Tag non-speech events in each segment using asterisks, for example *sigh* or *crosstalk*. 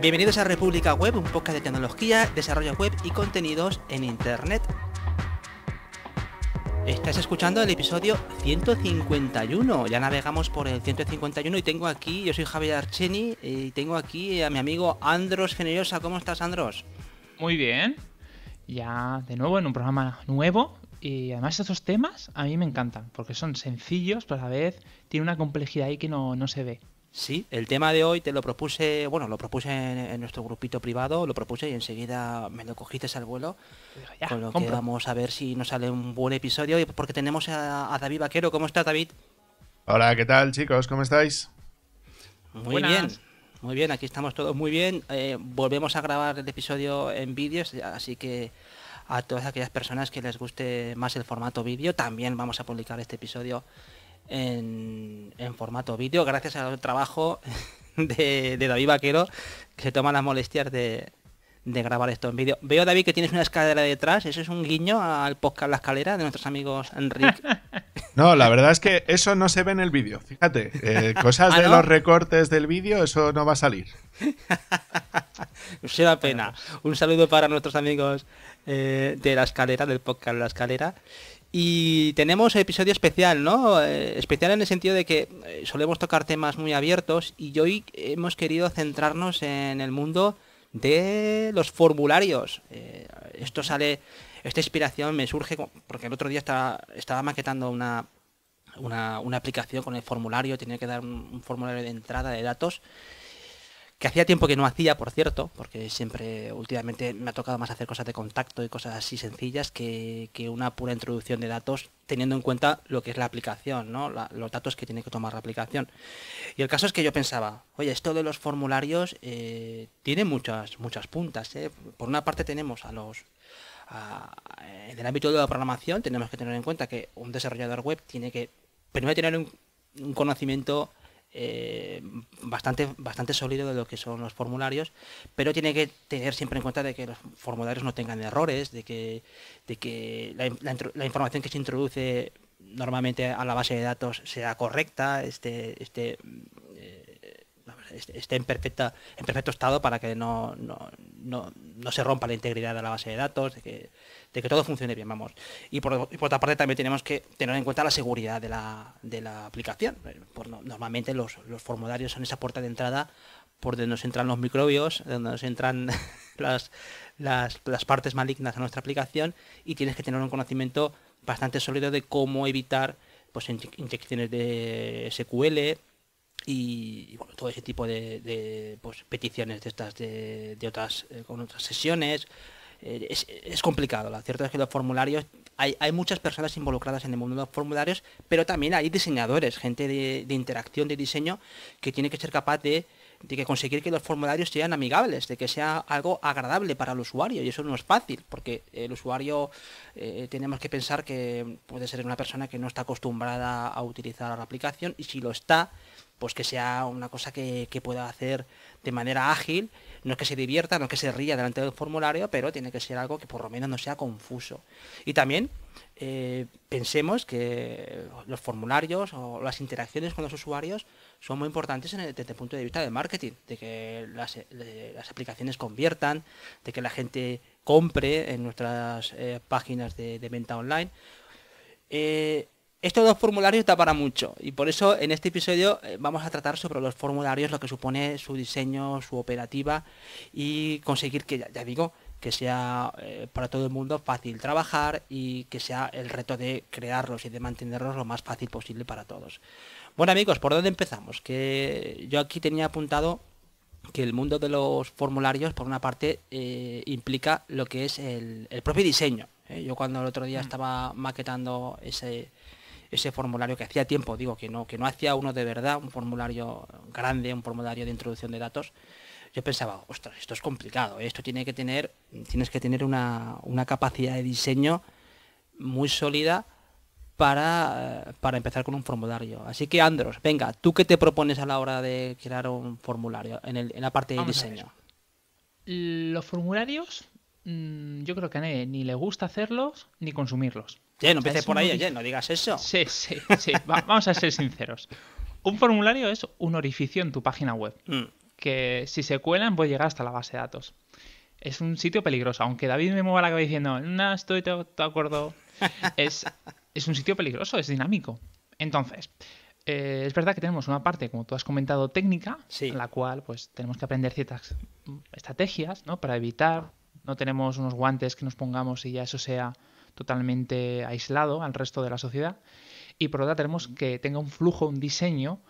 Bienvenidos a República Web, un podcast de tecnología, desarrollo web y contenidos en Internet. Estás escuchando el episodio 151. Ya navegamos por el 151 y tengo aquí, yo soy Javier Archeni y tengo aquí a mi amigo Andros Generosa. ¿Cómo estás, Andros? Muy bien. Ya de nuevo en un programa nuevo, y además estos temas a mí me encantan, porque son sencillos, pero a la vez tiene una complejidad ahí que no se ve. Sí, el tema de hoy te lo propuse, bueno, lo propuse en, nuestro grupito privado, lo propuse y enseguida me lo cogiste al vuelo. con lo que vamos a ver si nos sale un buen episodio, porque tenemos a, David Vaquero. ¿Cómo está David? Hola, ¿qué tal chicos? ¿Cómo estáis? Muy bien, muy bien, aquí estamos todos muy bien. Eh, volvemos a grabar el episodio en vídeos, así que a todas aquellas personas que les guste más el formato vídeo, también vamos a publicar este episodio en, formato vídeo, gracias al trabajo *laughs* de, David Vaquero, que se toma las molestias de, grabar esto en vídeo. Veo, David, que tienes una escalera detrás, ¿eso es un guiño al podcast La Escalera de nuestros amigos Enrique? *laughs* No, la verdad es que eso no se ve en el vídeo, fíjate. Eh, *laughs* cosas ah, de los recortes del vídeo, eso no va a salir. se da pena. Un saludo para nuestros amigos eh, de La Escalera, del podcast La Escalera. Y tenemos episodio especial, ¿no? Eh, especial en el sentido de que eh, solemos tocar temas muy abiertos y hoy hemos querido centrarnos en el mundo de los formularios. Eh, esto sale, esta inspiración me surge porque el otro día estaba, estaba maquetando una, aplicación con el formulario, tenía que dar un formulario de entrada de datos que hacía tiempo que no hacía, por cierto, porque siempre últimamente me ha tocado más hacer cosas de contacto y cosas así sencillas que, una pura introducción de datos, teniendo en cuenta lo que es la aplicación, ¿no? los datos que tiene que tomar la aplicación. Y el caso es que yo pensaba, oye, esto de los formularios eh, tiene muchas, muchas puntas. ¿eh? Por una parte tenemos a los... en el ámbito de la programación tenemos que tener en cuenta que un desarrollador web tiene que primero tener un conocimiento eh, bastante, bastante sólido de lo que son los formularios, pero tiene que tener siempre en cuenta de que los formularios no tengan errores, de que, de que la, información que se introduce normalmente a la base de datos sea correcta, esté, eh, en, perfecta, en perfecto estado para que no, no, se rompa la integridad de la base de datos, de de que todo funcione bien, vamos. Y por, otra parte también tenemos que tener en cuenta la seguridad de la, aplicación. Eh, normalmente los, formularios son esa puerta de entrada por donde nos entran los microbios, donde nos entran *laughs* las, las, partes malignas a nuestra aplicación y tienes que tener un conocimiento bastante sólido de cómo evitar pues, inyecciones de SQL y, todo ese tipo de, pues, peticiones de estas de, otras eh, con otras sesiones eh, es, complicado. Lo cierto es que los formularios, hay, muchas personas involucradas en el mundo de los formularios, pero también hay diseñadores, gente de, interacción, de diseño, que tiene que ser capaz de, conseguir que los formularios sean amigables, de que sea algo agradable para el usuario. Y eso no es fácil, porque el usuario eh, tenemos que pensar que puede ser una persona que no está acostumbrada a utilizar la aplicación y si lo está, pues que sea una cosa que, que pueda hacer de manera ágil no es que se divierta, no es que se ría delante del formulario, pero tiene que ser algo que por lo menos no sea confuso. Y también eh, pensemos que los formularios o las interacciones con los usuarios son muy importantes en el, desde el punto de vista del marketing, de que las, aplicaciones conviertan, de que la gente compre en nuestras eh, páginas de, venta online. Eh, estos dos formularios da para mucho y por eso en este episodio eh, vamos a tratar sobre los formularios, lo que supone su diseño, su operativa y conseguir que, ya, digo, que sea eh, para todo el mundo fácil trabajar y que sea el reto de crearlos y de mantenerlos lo más fácil posible para todos. Bueno amigos, ¿por dónde empezamos? Que yo aquí tenía apuntado que el mundo de los formularios, por una parte, eh, implica lo que es el, propio diseño. Yo cuando el otro día mm. estaba maquetando ese ese formulario que hacía tiempo, digo, que no, que no hacía uno de verdad, un formulario grande, un formulario de introducción de datos, yo pensaba, ostras, esto es complicado, ¿eh? esto tiene que tener, tienes que tener una, capacidad de diseño muy sólida para, eh, para, empezar con un formulario. Así que Andros, venga, ¿tú qué te propones a la hora de crear un formulario en, la parte de diseño? Los formularios mm, yo creo que a nadie ni le gusta hacerlos ni consumirlos no empieces por ahí, no digas eso. Sí, sí, sí. vamos a ser sinceros. Un formulario es un orificio en tu página web, mm. que si se cuelan puede llegar hasta la base de datos. Es un sitio peligroso, aunque David me mueva la cabeza diciendo, no, estoy de acuerdo. *laughs* es, un sitio peligroso, es dinámico. Entonces, eh, es verdad que tenemos una parte, como tú has comentado, técnica, en la cual pues tenemos que aprender ciertas estrategias, ¿no? Para evitar, no tenemos unos guantes que nos pongamos y ya eso sea totalmente aislado al resto de la sociedad. Y por otra tenemos que tenga un flujo, un diseño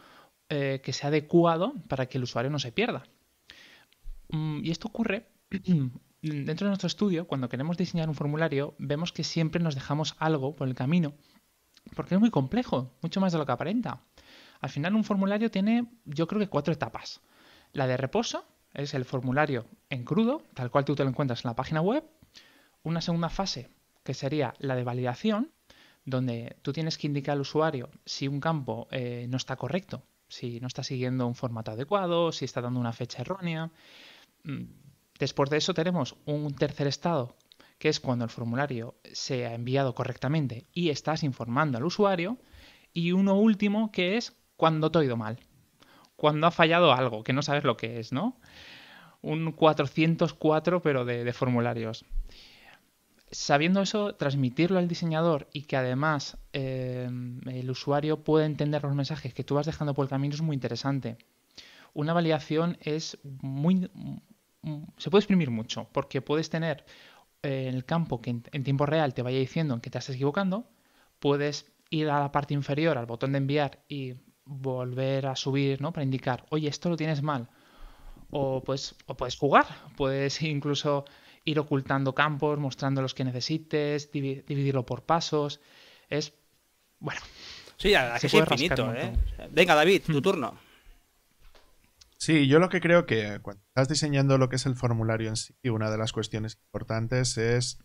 eh, que sea adecuado para que el usuario no se pierda. Mm, y esto ocurre *clears throat* dentro de nuestro estudio, cuando queremos diseñar un formulario, vemos que siempre nos dejamos algo por el camino, porque es muy complejo, mucho más de lo que aparenta. Al final un formulario tiene, yo creo que cuatro etapas. La de reposo es el formulario en crudo, tal cual tú te lo encuentras en la página web. Una segunda fase que sería la de validación, donde tú tienes que indicar al usuario si un campo eh, no está correcto, si no está siguiendo un formato adecuado, si está dando una fecha errónea. Mm, después de eso tenemos un tercer estado, que es cuando el formulario se ha enviado correctamente y estás informando al usuario. Y uno último, que es cuando te ha ido mal, cuando ha fallado algo, que no sabes lo que es, ¿no? Un 404, pero de formularios sabiendo eso, transmitirlo al diseñador y que además em, el usuario pueda entender los mensajes que tú vas dejando por el camino es muy interesante. Una validación es muy... Mm, se puede exprimir mucho porque puedes tener eh, en el campo que en tiempo real te vaya diciendo que te estás equivocando, puedes ir a la parte inferior, al botón de enviar y volver a subir, ¿no? Para indicar, oye, esto lo tienes mal. O, pues, o puedes jugar, puedes incluso ir ocultando campos, mostrando los que necesites, dividirlo por pasos. Es. Bueno. Sí, aquí es infinito, ¿eh? Venga, David, tu mm. turno. Sí, yo lo que creo que cuando estás diseñando lo que es el formulario en sí, una de las cuestiones importantes es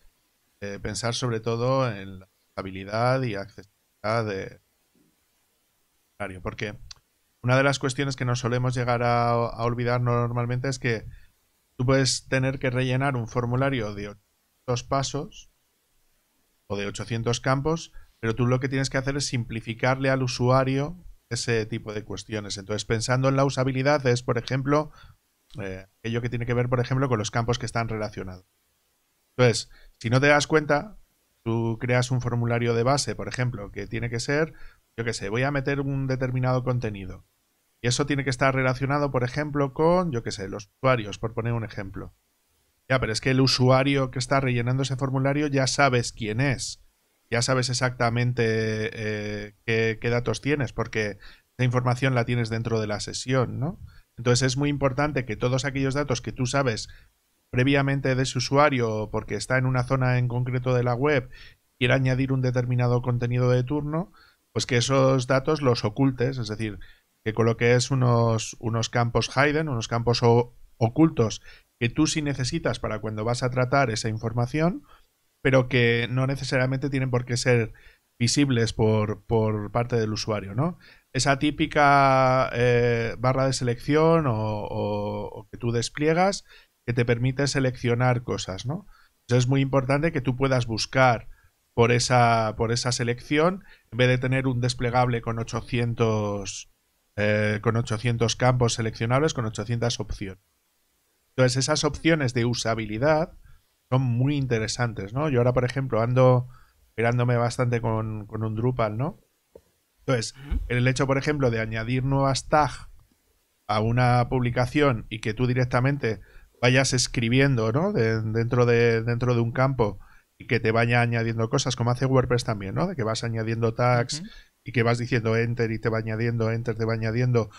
eh, pensar sobre todo en la estabilidad y accesibilidad del formulario. Porque una de las cuestiones que nos solemos llegar a olvidar normalmente es que tú puedes tener que rellenar un formulario de 800 pasos o de 800 campos, pero tú lo que tienes que hacer es simplificarle al usuario ese tipo de cuestiones. Entonces, pensando en la usabilidad, es, por ejemplo, eh, aquello que tiene que ver, por ejemplo, con los campos que están relacionados. Entonces, si no te das cuenta, tú creas un formulario de base, por ejemplo, que tiene que ser, yo qué sé, voy a meter un determinado contenido. Y eso tiene que estar relacionado, por ejemplo, con, yo qué sé, los usuarios, por poner un ejemplo. Ya, pero es que el usuario que está rellenando ese formulario ya sabes quién es. Ya sabes exactamente eh, qué, datos tienes, porque esa información la tienes dentro de la sesión, ¿no? Entonces es muy importante que todos aquellos datos que tú sabes previamente de ese usuario, porque está en una zona en concreto de la web, ...quiera añadir un determinado contenido de turno, pues que esos datos los ocultes, es decir, que coloques unos, unos campos hidden, unos campos ocultos que tú sí necesitas para cuando vas a tratar esa información, pero que no necesariamente tienen por qué ser visibles por, parte del usuario, ¿no? Esa típica eh, barra de selección o, que tú despliegas que te permite seleccionar cosas, ¿no? Entonces es muy importante que tú puedas buscar por esa, por esa selección en vez de tener un desplegable con 800 eh, con 800 campos seleccionables, con 800 opciones. Entonces, esas opciones de usabilidad son muy interesantes, ¿no? Yo ahora, por ejemplo, ando mirándome bastante con, un Drupal, ¿no? Entonces, el hecho, por ejemplo, de añadir nuevas tags a una publicación y que tú directamente vayas escribiendo, ¿no? dentro, de, dentro de un campo y que te vaya añadiendo cosas, como hace WordPress también, ¿no? De que vas añadiendo tags y que vas diciendo enter y te va añadiendo, enter te va añadiendo,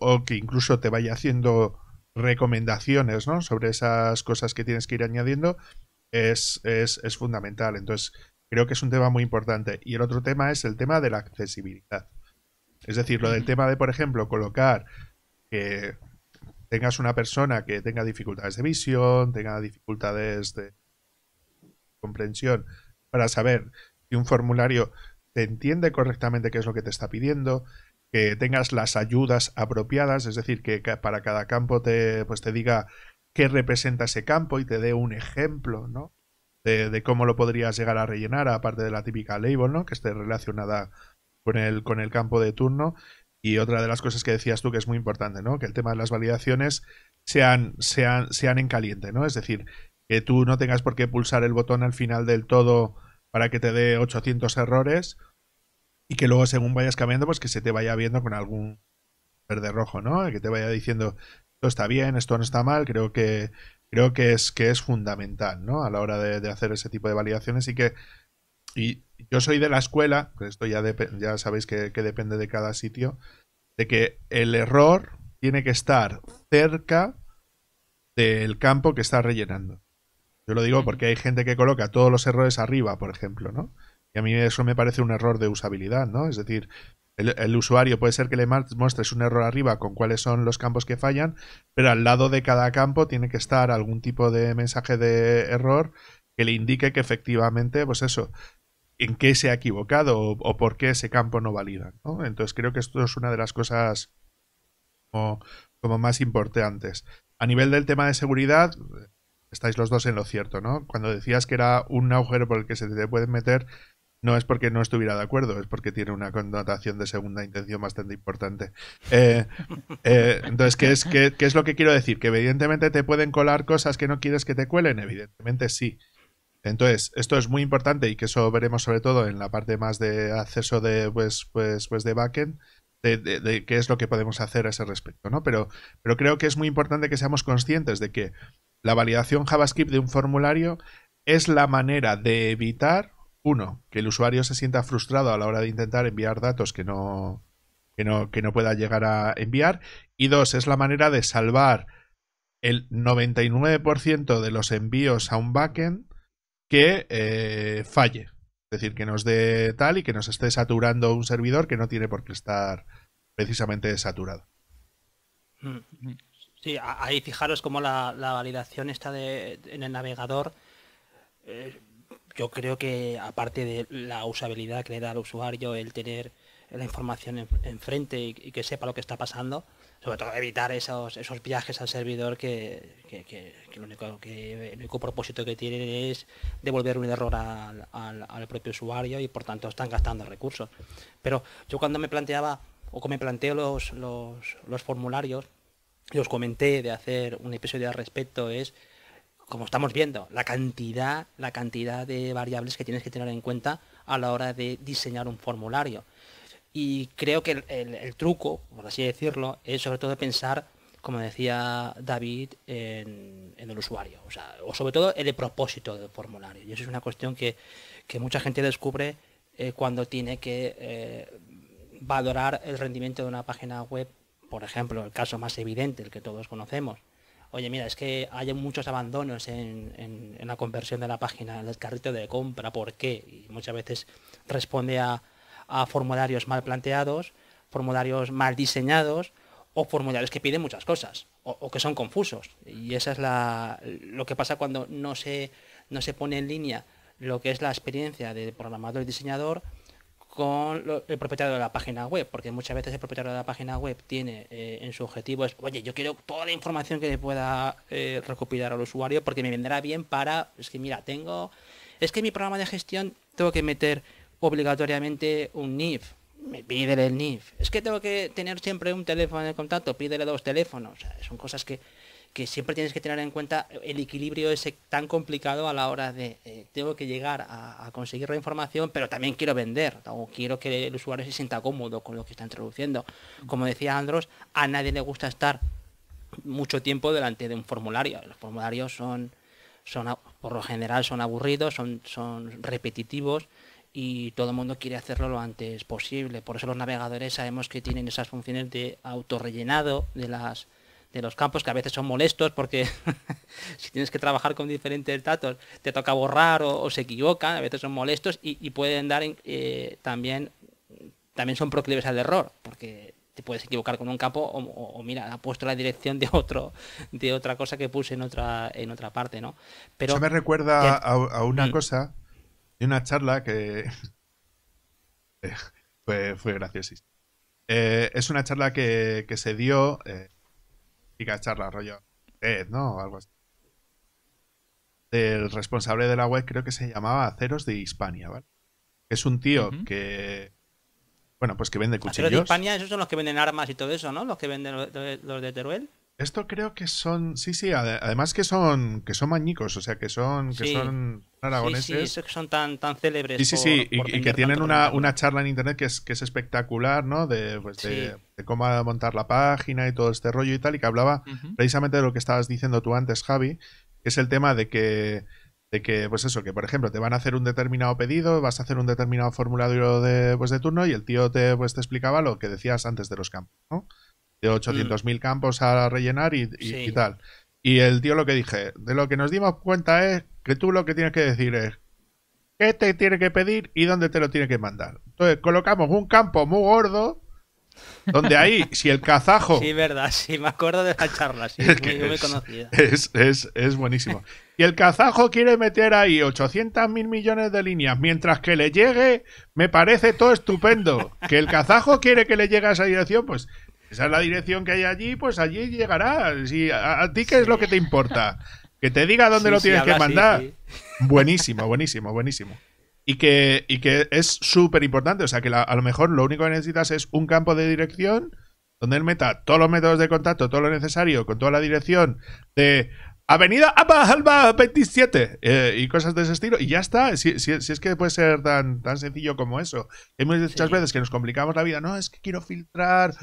o, que incluso te vaya haciendo recomendaciones ¿no? sobre esas cosas que tienes que ir añadiendo, es, es, es fundamental. Entonces, creo que es un tema muy importante. Y el otro tema es el tema de la accesibilidad. Es decir, lo del tema de, por ejemplo, colocar que tengas una persona que tenga dificultades de visión, tenga dificultades de comprensión, para saber si un formulario te entiende correctamente qué es lo que te está pidiendo, que tengas las ayudas apropiadas, es decir, que para cada campo te, pues te diga qué representa ese campo y te dé un ejemplo, ¿no? De, cómo lo podrías llegar a rellenar, aparte de la típica label, ¿no? Que esté relacionada con el, con el campo de turno. Y otra de las cosas que decías tú que es muy importante, ¿no? Que el tema de las validaciones sean, sean, sean en caliente, ¿no? Es decir, que tú no tengas por qué pulsar el botón al final del todo para que te dé 800 errores, y que luego según vayas cambiando, pues que se te vaya viendo con algún verde rojo, ¿no? Que te vaya diciendo esto está bien, esto no está mal, creo que creo que es que es fundamental, ¿no? A la hora de, hacer ese tipo de validaciones y que y yo soy de la escuela, pues esto ya ya sabéis que, que depende de cada sitio, de que el error tiene que estar cerca del campo que está rellenando. Yo lo digo porque hay gente que coloca todos los errores arriba, por ejemplo, ¿no? a mí eso me parece un error de usabilidad, ¿no? Es decir, el, usuario puede ser que le muestres un error arriba con cuáles son los campos que fallan, pero al lado de cada campo tiene que estar algún tipo de mensaje de error que le indique que efectivamente, pues eso, en qué se ha equivocado o, por qué ese campo no valida. ¿no? Entonces creo que esto es una de las cosas como, más importantes. A nivel del tema de seguridad, estáis los dos en lo cierto, ¿no? Cuando decías que era un agujero por el que se te pueden meter, no es porque no estuviera de acuerdo, es porque tiene una connotación de segunda intención bastante importante. Eh, eh, entonces, ¿qué es, es lo que quiero decir? Que evidentemente te pueden colar cosas que no quieres que te cuelen, evidentemente sí. Entonces, esto es muy importante y que eso veremos sobre todo en la parte más de acceso de, pues, pues, pues de backend, de, qué es lo que podemos hacer a ese respecto, ¿no? Pero, pero creo que es muy importante que seamos conscientes de que la validación JavaScript de un formulario es la manera de evitar uno, que el usuario se sienta frustrado a la hora de intentar enviar datos que no, que no, pueda llegar a enviar. Y dos, es la manera de salvar el 99% de los envíos a un backend que eh, falle. Es decir, que nos dé tal y que nos esté saturando un servidor que no tiene por qué estar precisamente saturado. Hmm. Sí, ahí fijaros cómo la, la validación está en el navegador eh, yo creo que aparte de la usabilidad que le da al usuario, el tener la información enfrente y, que sepa lo que está pasando, sobre todo evitar esos, esos viajes al servidor que, el único propósito que tienen es devolver un error al, propio usuario y por tanto están gastando recursos. Pero yo cuando me planteaba o como me planteo los, los, los formularios, y os comenté de hacer un episodio al respecto, es como estamos viendo, la cantidad, la cantidad de variables que tienes que tener en cuenta a la hora de diseñar un formulario. Y creo que el, truco, por así decirlo, es sobre todo pensar, como decía David, en, el usuario. O, sobre todo en el propósito del formulario. Y eso es una cuestión que, mucha gente descubre eh, cuando tiene que eh, valorar el rendimiento de una página web. Por ejemplo, el caso más evidente, el que todos conocemos, oye, mira, es que hay muchos abandonos en, la conversión de la página, en el carrito de compra, ¿por qué? Y muchas veces responde a, formularios mal planteados, formularios mal diseñados o formularios que piden muchas cosas o, que son confusos. Y esa es lo que pasa cuando no se, no se pone en línea lo que es la experiencia del programador y diseñador con el propietario de la página web, porque muchas veces el propietario de la página web tiene eh, en su objetivo es, oye, yo quiero toda la información que le pueda eh, recopilar al usuario porque me vendrá bien para, es que mira, tengo, es que mi programa de gestión tengo que meter obligatoriamente un NIF, me pídele el NIF, es que tengo que tener siempre un teléfono de contacto, pídele dos teléfonos, son cosas que que siempre tienes que tener en cuenta el equilibrio ese tan complicado a la hora de eh, tengo que llegar a, conseguir la información, pero también quiero vender o quiero que el usuario se sienta cómodo con lo que está introduciendo. Como decía Andros, a nadie le gusta estar mucho tiempo delante de un formulario. Los formularios son, son por lo general son aburridos, son, son repetitivos y todo el mundo quiere hacerlo lo antes posible. Por eso los navegadores sabemos que tienen esas funciones de autorrellenado de las de los campos que a veces son molestos porque *laughs* si tienes que trabajar con diferentes datos te toca borrar o, se equivocan, a veces son molestos y, pueden dar eh, también, también son proclives al error porque te puedes equivocar con un campo o, mira, ha puesto la dirección de otro de otra cosa que puse en otra en otra parte, ¿no? Pero Eso me recuerda a, una mm. cosa de una charla que *laughs* fue, fue graciosísima. Eh, es una charla que, se dio eh, charla, rollo eh, ¿no? algo El responsable de la web creo que se llamaba Aceros de Hispania, ¿vale? Es un tío que. Bueno, pues que vende cuchillos. Aceros de Hispania, esos son los que venden armas y todo eso, ¿no? Los que venden los de Teruel. Esto creo que son, sí, sí, además que son que son mañicos, o sea, que son que son aragoneses. Sí, sí, que son tan tan célebres. Sí, sí, sí, y, que tienen una, una, charla en internet que es que es espectacular, ¿no? De, pues de, cómo montar la página y todo este rollo y tal y que hablaba precisamente de lo que estabas diciendo tú antes, Javi, que es el tema de que de que, pues eso, que por ejemplo te van a hacer un determinado pedido, vas a hacer un determinado formulario de, pues, de turno y el tío te, pues, te explicaba lo que decías antes de los campos, ¿no? de 800.000 campos a rellenar y, tal. Y el tío lo que dije, de lo que nos dimos cuenta es que tú lo que tienes que decir es qué te tiene que pedir y dónde te lo tiene que mandar. Entonces colocamos un campo muy gordo donde ahí, *laughs* si el kazajo... Sí, verdad, sí, me acuerdo de esa charla, sí, es me conocía. Es, es, buenísimo. Y el kazajo quiere meter ahí 800.000 mil millones de líneas, mientras que le llegue, me parece todo estupendo. Que el kazajo quiere que le llegue a esa dirección, pues esa es la dirección que hay allí, pues allí llegará. Si, a, ti qué es lo que te importa? Que te diga dónde lo tienes que mandar. Buenísimo, buenísimo, buenísimo. Y que, que es súper importante. O sea, que a lo mejor lo único que necesitas es un campo de dirección donde él meta todos los métodos de contacto, todo lo necesario, con toda la dirección de Avenida Apa Alba 27 eh, y cosas de ese estilo. Y ya está. Si, es que puede ser tan, tan sencillo como eso. Hay muchas veces que nos complicamos la vida. No, es que quiero filtrar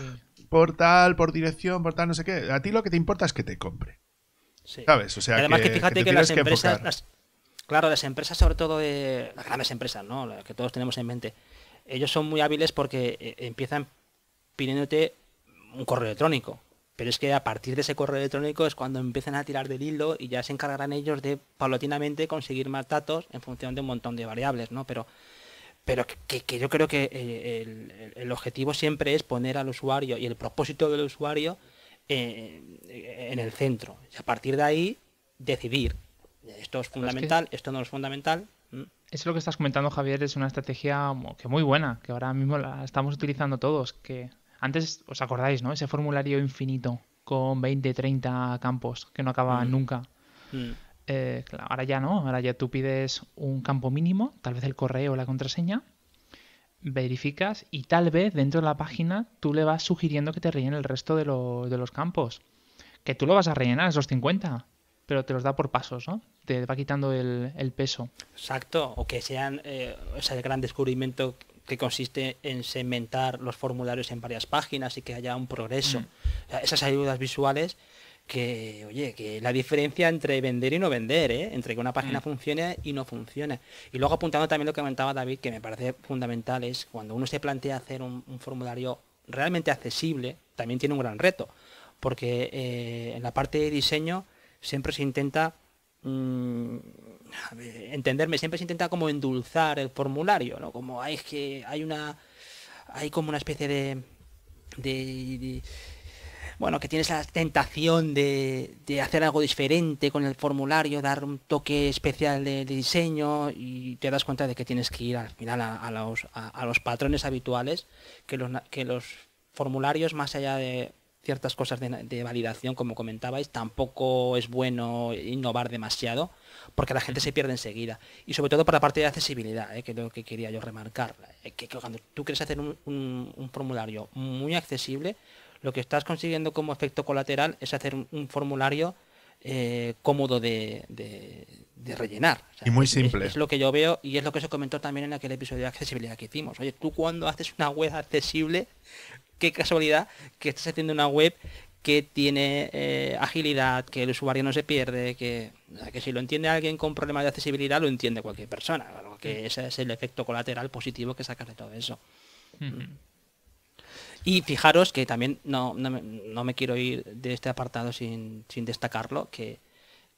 por tal, por dirección, por tal, no sé qué. A ti lo que te importa es que te compre. Sí. ¿Sabes? O sea, Además que, fíjate que, las empresas, claro, las empresas sobre todo de eh, las grandes empresas, ¿no? Las que todos tenemos en mente, ellos son muy hábiles porque eh, empiezan pidiéndote un correo electrónico. Pero es que a partir de ese correo electrónico es cuando empiezan a tirar del hilo y ya se encargarán ellos de paulatinamente conseguir más datos en función de un montón de variables, ¿no? Pero pero que, yo creo que eh, el, objetivo siempre es poner al usuario y el propósito del usuario eh, eh, en, el centro. Y a partir de ahí, decidir. Esto es fundamental, esto no es fundamental. Eso lo que estás comentando, Javier, es una estrategia que muy buena, que ahora mismo la estamos utilizando todos. Que antes, ¿os acordáis, no? Ese formulario infinito con 20, 30 campos que no acaba mm. nunca. Mm. Eh, ahora ya no, ahora ya tú pides un campo mínimo, tal vez el correo o la contraseña, verificas y tal vez dentro de la página tú le vas sugiriendo que te rellene el resto de, los campos. Que tú lo vas a rellenar, esos 50, pero te los da por pasos, ¿no? Te va quitando el, peso. Exacto, o que sean eh, ese gran descubrimiento que consiste en segmentar los formularios en varias páginas y que haya un progreso. Mm. esas ayudas visuales que, oye, que la diferencia entre vender y no vender, ¿eh? entre que una página mm. funcione y no funcione. Y luego apuntando también lo que comentaba David, que me parece fundamental, es cuando uno se plantea hacer un, formulario realmente accesible, también tiene un gran reto, porque eh, en la parte de diseño siempre se intenta mm, entenderme, siempre se intenta como endulzar el formulario, ¿no? Como hay que hay una hay como una especie de bueno, que tienes la tentación de, hacer algo diferente con el formulario, dar un toque especial de, diseño y te das cuenta de que tienes que ir al final a, los, patrones habituales, que los, que los formularios, más allá de ciertas cosas de, validación, como comentabais, tampoco es bueno innovar demasiado, porque la gente se pierde enseguida. Y sobre todo para la parte de accesibilidad, eh, que es lo que quería yo remarcar, eh, que, cuando tú quieres hacer un formulario muy accesible, lo que estás consiguiendo como efecto colateral es hacer un, formulario eh, cómodo de, rellenar. y muy simple. Es, lo que yo veo y es lo que se comentó también en aquel episodio de accesibilidad que hicimos. Oye, tú cuando haces una web accesible, qué casualidad que estás haciendo una web que tiene eh, agilidad, que el usuario no se pierde, que, si lo entiende alguien con problemas de accesibilidad, lo entiende cualquier persona. Que ese es el efecto colateral positivo que sacas de todo eso. Y fijaros que también no, me, quiero ir de este apartado sin, destacarlo, que,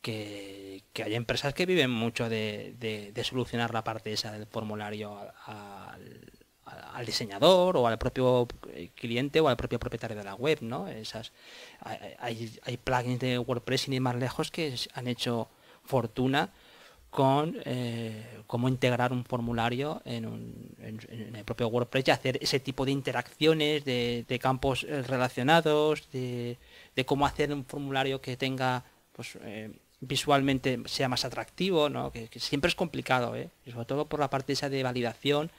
que, hay empresas que viven mucho de, solucionar la parte esa del formulario al, diseñador o al propio cliente o al propio propietario de la web, ¿no? Esas hay, plugins de WordPress sin más lejos que han hecho fortuna con eh, cómo integrar un formulario en, el propio WordPress y hacer ese tipo de interacciones de, campos eh, relacionados, de, cómo hacer un formulario que tenga pues, eh, visualmente sea más atractivo, ¿no? que, siempre es complicado, sobre todo por la parte esa de validación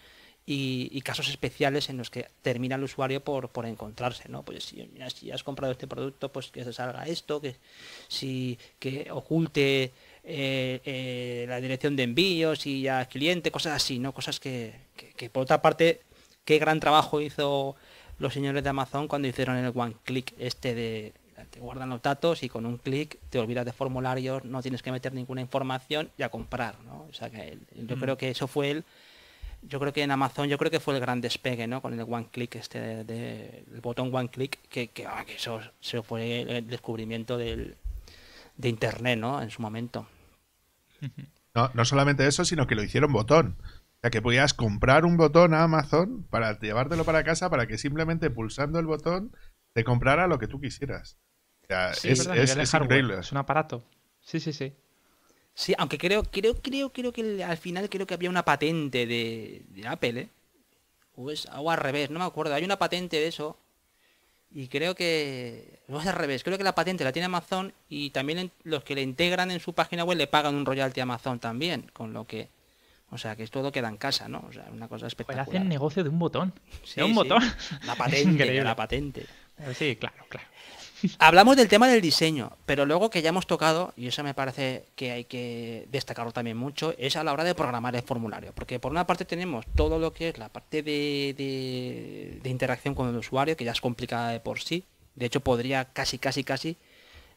y, casos especiales en los que termina el usuario por, por encontrarse, ¿no? Pues si, has comprado este producto, pues que se salga esto, que, si, que oculte eh, eh, la dirección de envíos y al cliente, cosas así, ¿no? Cosas que, por otra parte, qué gran trabajo hizo los señores de Amazon cuando hicieron el one click este de te guardan los datos y con un clic te olvidas de formularios, no tienes que meter ninguna información y a comprar, ¿no? O sea que yo mm. creo que eso fue el yo creo que en Amazon yo creo que fue el gran despegue, ¿no? Con el one click este de, el botón one click ah, que, eso, se fue el descubrimiento del, de internet, ¿no? En su momento. No, no solamente eso, sino que lo hicieron botón. O sea, que podías comprar un botón a Amazon para llevártelo para casa para que simplemente pulsando el botón te comprara lo que tú quisieras. O sea, es, es, increíble. Es un aparato. Sí, sí, sí. Sí, aunque creo, creo, creo, creo que al final creo que había una patente de, Apple, ¿eh? O, es, o al revés, no me acuerdo. Hay una patente de eso y creo que... al revés, creo que la patente la tiene Amazon y también los que le integran en su página web le pagan un royalty a Amazon también, con lo que... O sea, que es todo queda en casa, ¿no? O sea, una cosa espectacular. Pues hacen negocio de un botón. Sí, de un botón. La patente, *laughs* la patente. Sí, claro, claro. Hablamos del tema del diseño, pero luego que ya hemos tocado, y eso me parece que hay que destacarlo también mucho, es a la hora de programar el formulario. Porque por una parte tenemos todo lo que es la parte de, interacción con el usuario, que ya es complicada de por sí. De hecho, podría casi, casi, casi,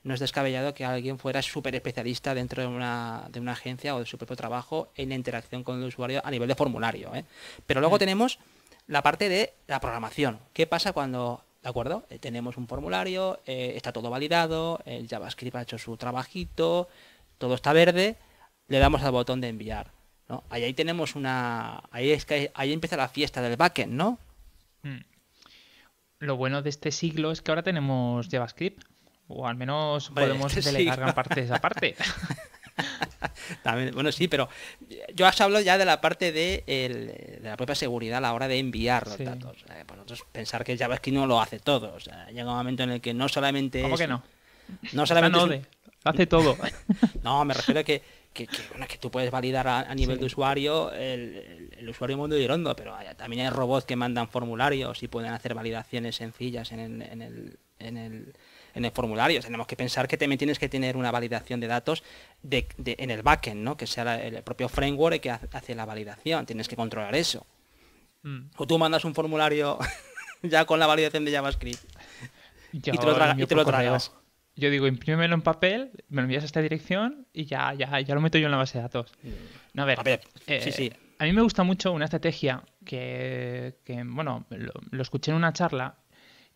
no es descabellado que alguien fuera súper especialista dentro de una, agencia o de su propio trabajo en la interacción con el usuario a nivel de formulario. ¿eh? Pero luego mm. tenemos la parte de la programación. ¿Qué pasa cuando ¿De acuerdo? Eh, tenemos un formulario, eh, está todo validado, el JavaScript ha hecho su trabajito, todo está verde, le damos al botón de enviar. Ahí, ahí tenemos una. Ahí, es que, ahí empieza la fiesta del backend, ¿no? Mm. Lo bueno de este siglo es que ahora tenemos JavaScript. O al menos podemos este delegar gran parte de esa parte. *laughs* bueno, sí, pero yo has hablado ya de la parte de, la propia seguridad a la hora de enviar los datos. Pues nosotros pensar que JavaScript no lo hace todo. llega un momento en el que no solamente ¿Cómo que no? No solamente... Hace todo. *laughs* no, me refiero a que que, tú puedes validar a, nivel de usuario el, usuario mundo y hondo, pero también hay robots que mandan formularios y pueden hacer validaciones sencillas en el, en el en el formulario. Tenemos que pensar que también tienes que tener una validación de datos en el backend, ¿no? que sea el propio framework que hace la validación. Tienes que controlar eso. Mm. O tú mandas un formulario *laughs* ya con la validación de JavaScript y te lo, traes Yo digo, imprímelo en papel, me lo envías a esta dirección y ya, ya, ya lo meto yo en la base de datos. Mm. a ver, a, eh, sí, sí. a mí me gusta mucho una estrategia que, bueno, lo escuché en una charla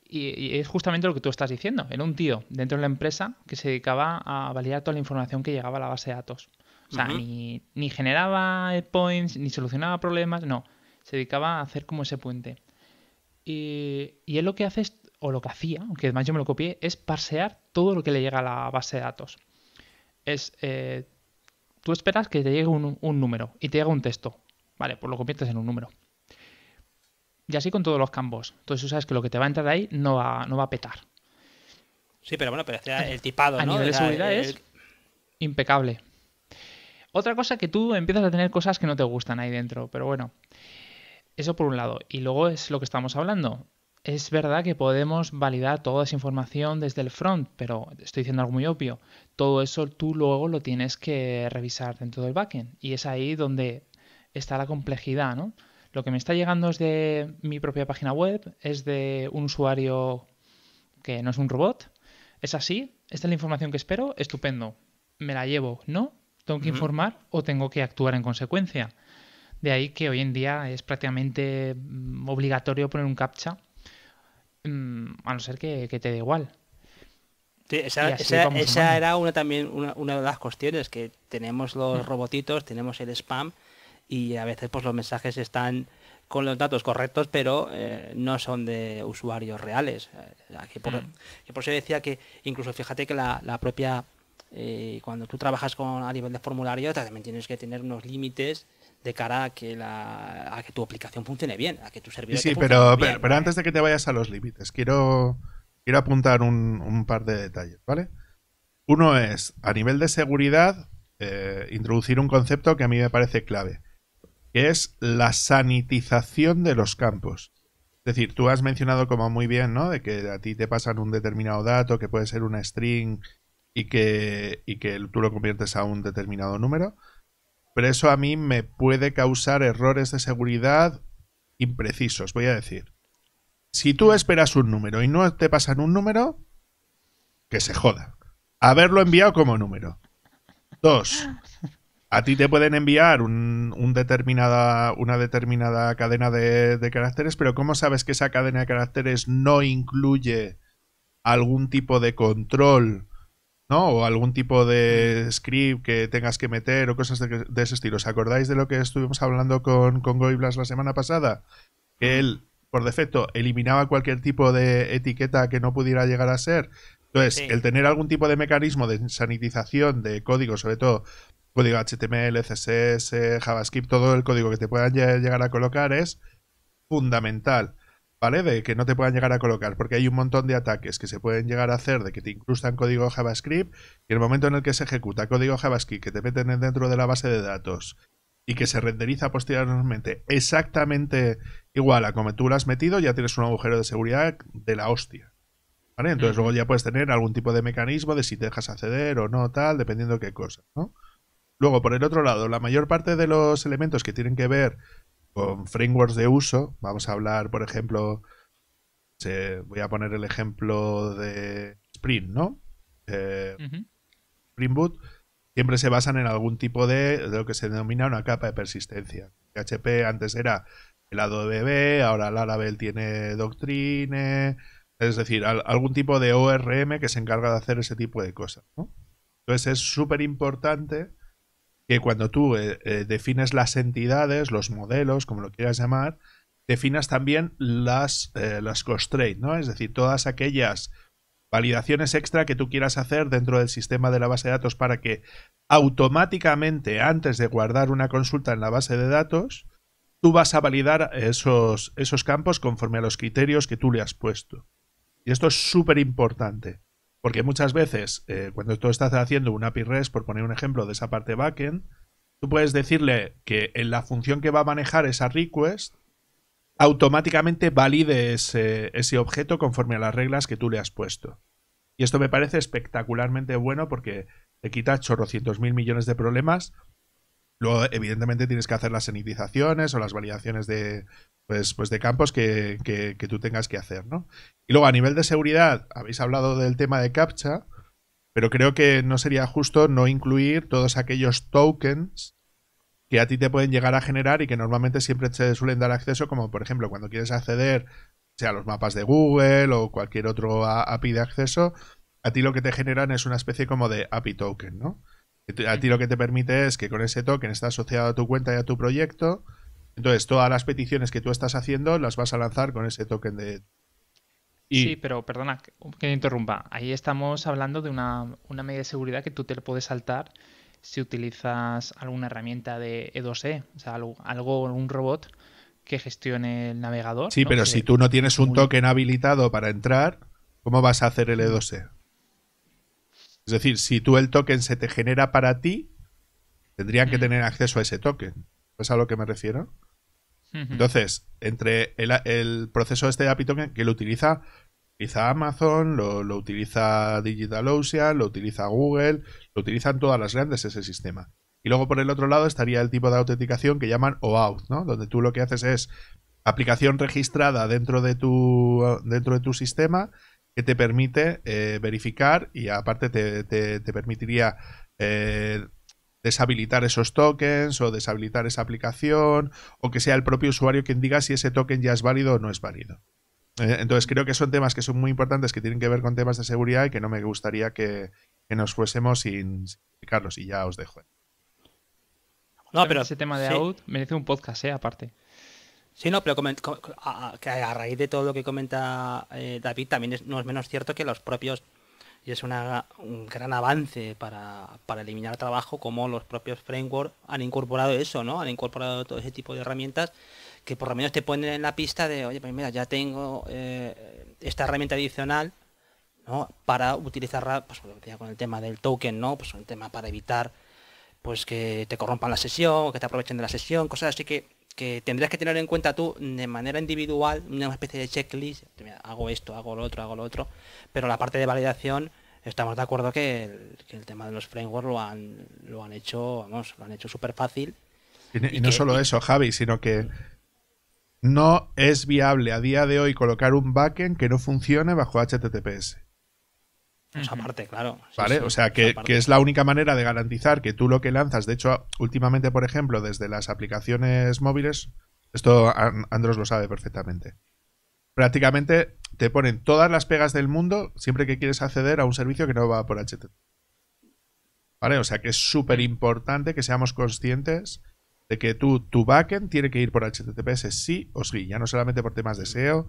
y, es justamente lo que tú estás diciendo. Era un tío dentro de la empresa que se dedicaba a validar toda la información que llegaba a la base de datos. O sea, ni, generaba points, ni solucionaba problemas, no. Se dedicaba a hacer como ese puente. Y, y él lo que hace, o lo que hacía, aunque además yo me lo copié, es parsear todo lo que le llega a la base de datos. Es, eh, tú esperas que te llegue un, un número y te llega un texto. Vale, pues lo conviertes en un número. Y así con todos los campos. Entonces tú sabes que lo que te va a entrar ahí no va, no va a petar. Sí, pero bueno, el tipado. A ¿no? nivel de seguridad es impecable. Otra cosa que tú empiezas a tener cosas que no te gustan ahí dentro, pero bueno. Eso por un lado. Y luego es lo que estamos hablando. Es verdad que podemos validar toda esa información desde el front, pero estoy diciendo algo muy obvio. Todo eso tú luego lo tienes que revisar dentro del backend. Y es ahí donde está la complejidad, ¿no? Lo que me está llegando es de mi propia página web, es de un usuario que no es un robot. ¿Es así? ¿Esta es la información que espero? Estupendo. ¿Me la llevo? ¿No? ¿Tengo que informar o tengo que actuar en consecuencia? De ahí que hoy en día es prácticamente mm, obligatorio poner un captcha, mm, a no ser que, te dé igual. esa, era una también una, de las cuestiones que tenemos los robotitos, tenemos el spam, y a veces pues los mensajes están con los datos correctos, pero eh, no son de usuarios reales. Eh, mm. Que por, eso decía que incluso fíjate que la, la propia, eh, cuando tú trabajas con, a nivel de formulario, también tienes que tener unos límites de cara a que, la, a que tu aplicación funcione bien, a que tu servidor... Sí, pero, bien, pero, pero, antes de que te vayas a los límites, quiero, quiero apuntar un, un par de detalles, ¿vale? Uno es, a nivel de seguridad, introducir un concepto que a mí me parece clave que es la sanitización de los campos. Es decir, tú has mencionado como muy bien, ¿no? De que a ti te pasan un determinado dato, que puede ser una string y que, y que tú lo conviertes a un determinado número. Pero eso a mí me puede causar errores de seguridad imprecisos, voy a decir. Si tú esperas un número y no te pasan un número, que se joda. Haberlo enviado como número. Dos, a ti te pueden enviar un, determinada, una determinada cadena de, caracteres, pero ¿cómo sabes que esa cadena de caracteres no incluye algún tipo de control? ¿no? O algún tipo de script que tengas que meter o cosas de, ese estilo. ¿Os acordáis de lo que estuvimos hablando con, con Goiblas la semana pasada? Que él, por defecto, eliminaba cualquier tipo de etiqueta que no pudiera llegar a ser. Entonces, el tener algún tipo de mecanismo de sanitización de código, sobre todo código HTML, CSS, JavaScript, todo el código que te puedan llegar a colocar es fundamental, ¿vale? De que no te puedan llegar a colocar, porque hay un montón de ataques que se pueden llegar a hacer de que te incrustan código JavaScript y el momento en el que se ejecuta código JavaScript que te meten dentro de la base de datos y que se renderiza posteriormente exactamente igual a como tú lo has metido, ya tienes un agujero de seguridad de la hostia. ¿Vale? Entonces luego ya puedes tener algún tipo de mecanismo de si te dejas acceder o no, tal, dependiendo de qué cosa, ¿no? Luego, por el otro lado, la mayor parte de los elementos que tienen que ver con frameworks de uso, vamos a hablar, por ejemplo, voy a poner el ejemplo de Spring, ¿no? Eh, Spring Boot siempre se basan en algún tipo de, lo que se denomina una capa de persistencia. PHP antes era el db, ahora Laravel tiene Doctrine, es decir, algún tipo de ORM que se encarga de hacer ese tipo de cosas. Entonces es súper importante cuando tú eh, eh, defines las entidades, los modelos, como lo quieras llamar, definas también las, eh, las constraints, ¿no? Es decir, todas aquellas validaciones extra que tú quieras hacer dentro del sistema de la base de datos para que automáticamente, antes de guardar una consulta en la base de datos, tú vas a validar esos, esos campos conforme a los criterios que tú le has puesto. Y esto es súper importante. Porque muchas veces, eh, cuando tú estás haciendo un API REST, por poner un ejemplo de esa parte backend, tú puedes decirle que en la función que va a manejar esa request, automáticamente valide ese, ese objeto conforme a las reglas que tú le has puesto. Y esto me parece espectacularmente bueno porque te quita chorrocientos mil millones de problemas Luego, evidentemente, tienes que hacer las sanitizaciones o las validaciones de, pues, pues, de campos que, que, tú tengas que hacer, ¿no? Y luego, a nivel de seguridad, habéis hablado del tema de CAPTCHA, pero creo que no sería justo no incluir todos aquellos tokens que a ti te pueden llegar a generar y que normalmente siempre te suelen dar acceso, como por ejemplo cuando quieres acceder sea los mapas de Google o cualquier otro API de acceso, a ti lo que te generan es una especie como de API token, ¿no? A ti lo que te permite es que con ese token está asociado a tu cuenta y a tu proyecto. Entonces, todas las peticiones que tú estás haciendo las vas a lanzar con ese token de. Sí, pero perdona que, interrumpa. Ahí estamos hablando de una, una medida de seguridad que tú te puedes saltar si utilizas alguna herramienta de E2E, e, o sea, algo, un robot que gestione el navegador. Sí, pero si tú no tienes un token habilitado para entrar, ¿cómo vas a hacer el E2E? Es decir, si tú el token se te genera para ti, tendrían que tener acceso a ese token. ¿Es a lo que me refiero? Entonces, entre el, el proceso este de API token que lo utiliza, quizá Amazon, lo, lo utiliza DigitalOcean, lo utiliza Google, lo utilizan todas las grandes ese sistema. Y luego por el otro lado estaría el tipo de autenticación que llaman OAuth, ¿no? Donde tú lo que haces es aplicación registrada dentro de tu dentro de tu sistema que te permite eh, verificar y aparte te, permitiría eh, deshabilitar esos tokens o deshabilitar esa aplicación o que sea el propio usuario quien diga si ese token ya es válido o no es válido. Eh, entonces creo que son temas que son muy importantes, que tienen que ver con temas de seguridad y que no me gustaría que, nos fuésemos sin, explicarlos y ya os dejo. No, pero ese tema de out merece un podcast, aparte. Sí, no, pero a, raíz de todo lo que comenta eh, David también no es menos cierto que los propios, y es un gran avance para, eliminar trabajo, como los propios frameworks han incorporado eso, ¿no? Han incorporado todo ese tipo de herramientas que por lo menos te ponen en la pista de, oye, pues mira, ya tengo eh, esta herramienta adicional, ¿no? Para utilizarla, pues lo decía con el tema del token, ¿no? Pues un tema para evitar pues que te corrompan la sesión, que te aprovechen de la sesión, cosas así que que tendrías que tener en cuenta tú de manera individual, una especie de checklist, hago esto, hago lo otro, hago lo otro, pero la parte de validación estamos de acuerdo que el, tema de los frameworks lo han, lo han hecho, vamos, lo han hecho súper fácil. Y, no solo eso, Javi, sino que no es viable a día de hoy colocar un backend que no funcione bajo HTTPS. Pues aparte, claro. vale, o sea, que, es la única manera de garantizar que tú lo que lanzas, de hecho, últimamente, por ejemplo, desde las aplicaciones móviles, esto Andros lo sabe perfectamente. Prácticamente te ponen todas las pegas del mundo siempre que quieres acceder a un servicio que no va por HTTP. ¿Vale? O sea que es súper importante que seamos conscientes de que tú, tu backend tiene que ir por HTTPS sí o sí, ya no solamente por temas de SEO,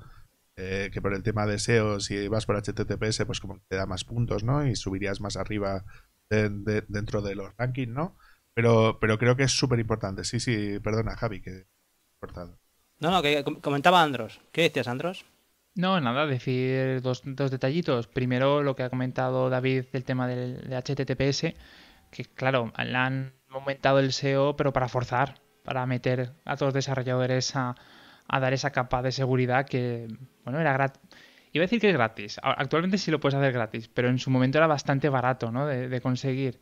eh, que por el tema de SEO, si vas por HTTPS, pues como te da más puntos, ¿no? Y subirías más arriba dentro de los rankings, ¿no? Pero, pero creo que es súper importante. Sí, sí, perdona, Javi, que he cortado. No, no, que comentaba Andros. ¿Qué decías, Andros? No, nada, decir dos, detallitos. Primero, lo que ha comentado David del tema de HTTPS, que claro, han aumentado el SEO, pero para forzar, para meter a todos los desarrolladores a, a dar esa capa de seguridad que, bueno, era gratis. Iba a decir que es gratis. Actualmente sí lo puedes hacer gratis, pero en su momento era bastante barato, ¿no? De, conseguir.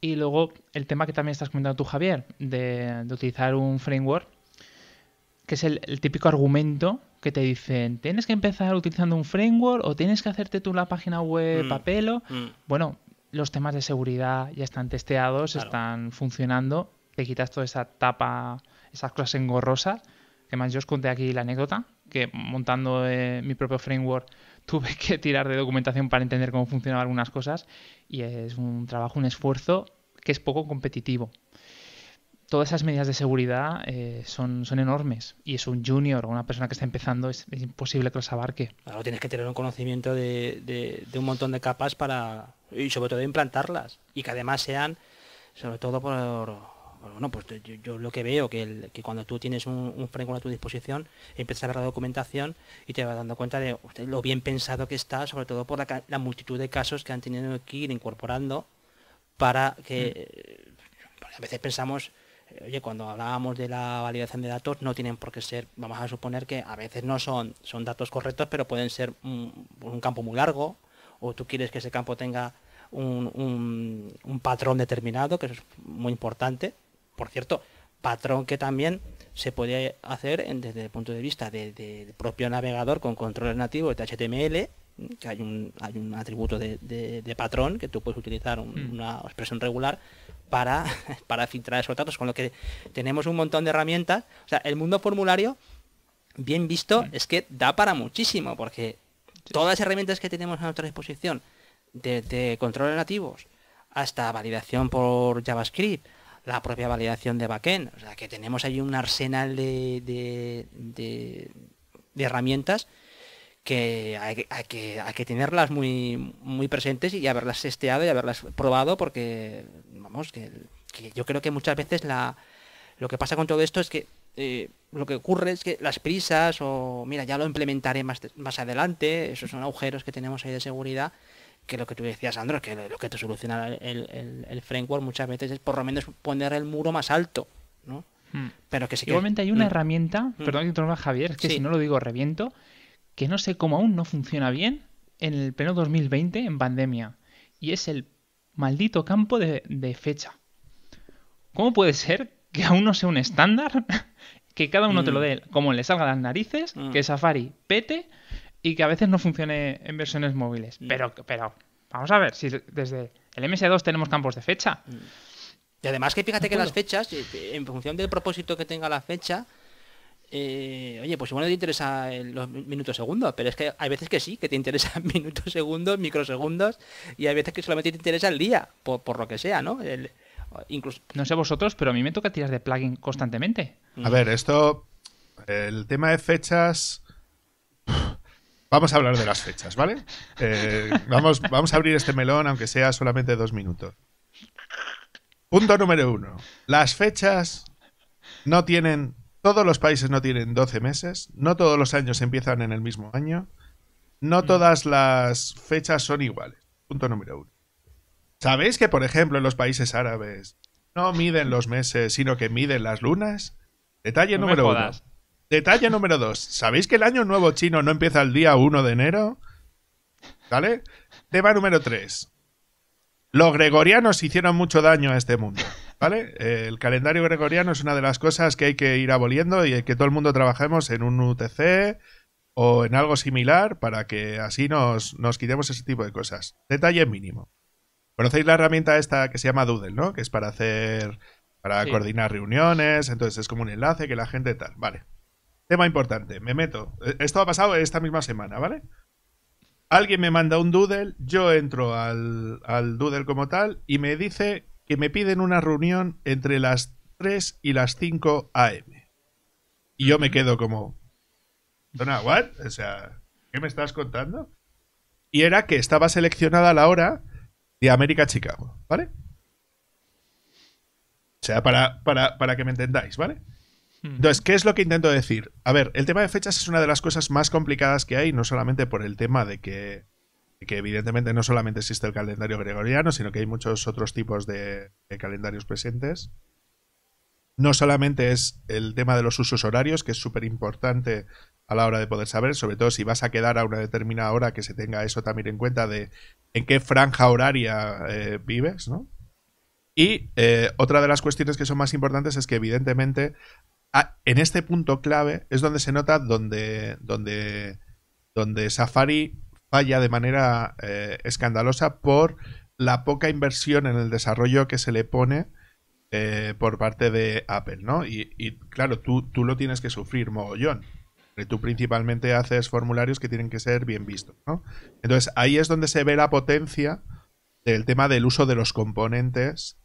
Y luego el tema que también estás comentando tú, Javier, de, utilizar un framework, que es el, típico argumento que te dicen, tienes que empezar utilizando un framework o tienes que hacerte tú la página web mm, papel pelo mm. Bueno, los temas de seguridad ya están testeados, están funcionando, te quitas toda esa tapa, esas cosas engorrosas Además, yo os conté aquí la anécdota, que montando eh, mi propio framework *laughs* tuve que tirar de documentación para entender cómo funcionaban algunas cosas y es un trabajo, un esfuerzo que es poco competitivo. Todas esas medidas de seguridad eh, son, son enormes y es un junior o una persona que está empezando, es, imposible que los abarque. Claro, tienes que tener un conocimiento de, de un montón de capas para, y sobre todo implantarlas y que además sean, sobre todo por pues bueno, pues yo, lo que veo que, cuando tú tienes un, un, framework a tu disposición, empiezas a ver la documentación y te vas dando cuenta de lo bien pensado que está, sobre todo por la, multitud de casos que han tenido que ir incorporando para que mm. pues, a veces pensamos, eh, oye, cuando hablábamos de la validación de datos, no tienen por qué ser, vamos a suponer que a veces no son, son datos correctos, pero pueden ser un, campo muy largo, o tú quieres que ese campo tenga un, patrón determinado, que es muy importante, por cierto, patrón que también se puede hacer desde el punto de vista del propio navegador con controles nativos de HTML, que hay un, atributo de, patrón que tú puedes utilizar mm. una expresión regular para, *laughs* para filtrar esos datos, con lo que tenemos un montón de herramientas. O sea, el mundo formulario, bien visto, mm. es que da para muchísimo, porque todas las herramientas que tenemos a nuestra disposición, desde controles nativos hasta validación por JavaScript, la propia validación de backend. O sea, que tenemos ahí un arsenal de, herramientas que hay, que tenerlas muy, muy presentes y haberlas testeado y haberlas probado porque, vamos, que, yo creo que muchas veces la, lo que pasa con todo esto es que eh, lo que ocurre es que las prisas o, mira, ya lo implementaré más, más adelante, esos son agujeros que tenemos ahí de seguridad que lo que tú decías, Andro, que lo que te soluciona el, framework muchas veces es por lo menos poner el muro más alto, ¿no? Hmm. Pero que sí Igualmente hay una mm. herramienta, mm. perdón que te Javier, es que si no lo digo reviento, que no sé cómo aún no funciona bien en el pleno 2020 en pandemia. Y es el maldito campo de, de fecha. ¿Cómo puede ser que aún no sea un estándar? *laughs* que cada uno te lo mm. dé como le salga las narices, que Safari pete y que a veces no funcione en versiones móviles. Mm. Pero, pero vamos a ver, si desde el MS2 tenemos campos de fecha. Mm. Y además que fíjate que las fechas, eh, eh, en función del propósito que tenga la fecha, eh, oye, pues igual no te interesa los minutos segundos, pero es que hay veces que sí, que te interesan *laughs* minutos segundos, microsegundos, y hay veces que solamente te interesa el día, por, lo que sea, ¿no? incluso... No sé vosotros, pero a mí me toca tirar de plugin constantemente. A ver, esto, el tema de fechas... Vamos a hablar de las fechas, ¿vale? Eh, vamos, vamos a abrir este melón, aunque sea solamente dos minutos. Punto número uno. Las fechas no tienen. Todos los países no tienen 12 meses. No todos los años empiezan en el mismo año. No mm. todas las fechas son iguales. Punto número uno. ¿Sabéis que, por ejemplo, en los países árabes no miden los meses, sino que miden las lunas? Detalle número uno. Detalle número 2. ¿Sabéis que el año nuevo chino no empieza el día 1 de enero? ¿Vale? Tema número 3. Los gregorianos hicieron mucho daño a este mundo. ¿Vale? El calendario gregoriano es una de las cosas que hay que ir aboliendo y que todo el mundo trabajemos en un UTC o en algo similar para que así nos, nos quitemos ese tipo de cosas. Detalle mínimo. Conocéis la herramienta esta que se llama Doodle, ¿no? Que es para hacer, para coordinar reuniones, entonces es como un enlace que la gente tal. Vale. Tema importante, me meto. Esto ha pasado esta misma semana, ¿vale? Alguien me manda un doodle, yo entro al, al doodle como tal y me dice que me piden una reunión entre las 3 y las 5 AM. Y yo me quedo como... Dona, ¿what? O sea, ¿qué me estás contando? Y era que estaba seleccionada la hora de América-Chicago, ¿vale? O sea, para, para, para que me entendáis, ¿vale? Entonces, ¿qué es lo que intento decir? A ver, el tema de fechas es una de las cosas más complicadas que hay, no solamente por el tema de que, evidentemente no solamente existe el calendario gregoriano, sino que hay muchos otros tipos de, calendarios presentes. No solamente es el tema de los usos horarios, que es súper importante a la hora de poder saber, sobre todo si vas a quedar a una determinada hora, que se tenga eso también en cuenta de en qué franja horaria eh, vives, ¿no? Y eh, otra de las cuestiones que son más importantes es que evidentemente Ah, en este punto clave es donde se nota donde, donde, Safari falla de manera eh, escandalosa por la poca inversión en el desarrollo que se le pone eh, por parte de Apple, ¿no? Y, claro, tú, tú, lo tienes que sufrir mogollón. Eh, tú principalmente haces formularios que tienen que ser bien vistos, ¿no? Entonces ahí es donde se ve la potencia del tema del uso de los componentes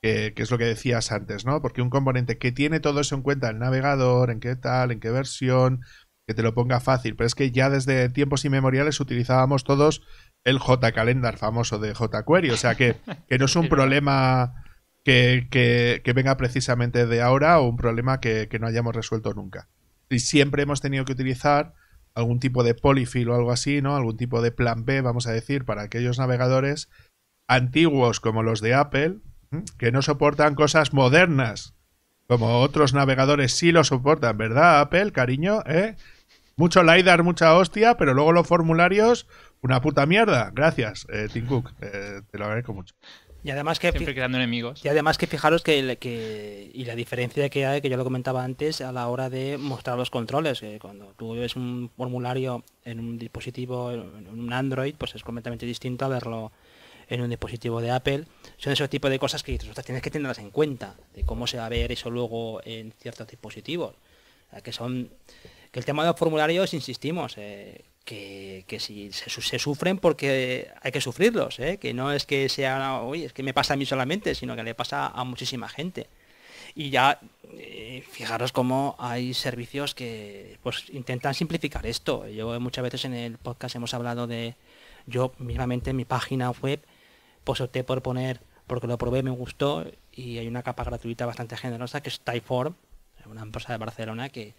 que, es lo que decías antes, ¿no? Porque un componente que tiene todo eso en cuenta, el navegador, en qué tal, en qué versión, que te lo ponga fácil, pero es que ya desde tiempos inmemoriales utilizábamos todos el J-Calendar famoso de jQuery, o sea que, no es un *laughs* problema... Que, venga precisamente de ahora o un problema que, que, no hayamos resuelto nunca. Y siempre hemos tenido que utilizar algún tipo de polyfill o algo así, ¿no? Algún tipo de plan B, vamos a decir, para aquellos navegadores antiguos como los de Apple, que no soportan cosas modernas, como otros navegadores sí lo soportan, ¿verdad, Apple, cariño? ¿Eh? Mucho LiDAR, mucha hostia, pero luego los formularios, una puta mierda. Gracias, eh, Tim Cook, eh, te lo agradezco mucho. Y además que siempre creando enemigos. Y además que fijaros que, que, y la diferencia que hay, que yo lo comentaba antes, a la hora de mostrar los controles, que eh, cuando tú ves un formulario en un dispositivo, en un Android, pues es completamente distinto a verlo en un dispositivo de Apple. Son esos tipos de cosas que tienes que tenerlas en cuenta, de cómo se va a ver eso luego en ciertos dispositivos. Que son que el tema de los formularios, insistimos, eh, que, si se, sufren porque hay que sufrirlos, eh, que no es que sea, oye, es que me pasa a mí solamente, sino que le pasa a muchísima gente. Y ya, eh, fijaros cómo hay servicios que pues intentan simplificar esto. Yo muchas veces en el podcast hemos hablado de, yo mismamente en mi página web, pues por poner, porque lo probé, me gustó y hay una capa gratuita bastante generosa que es Typeform, una empresa de Barcelona que,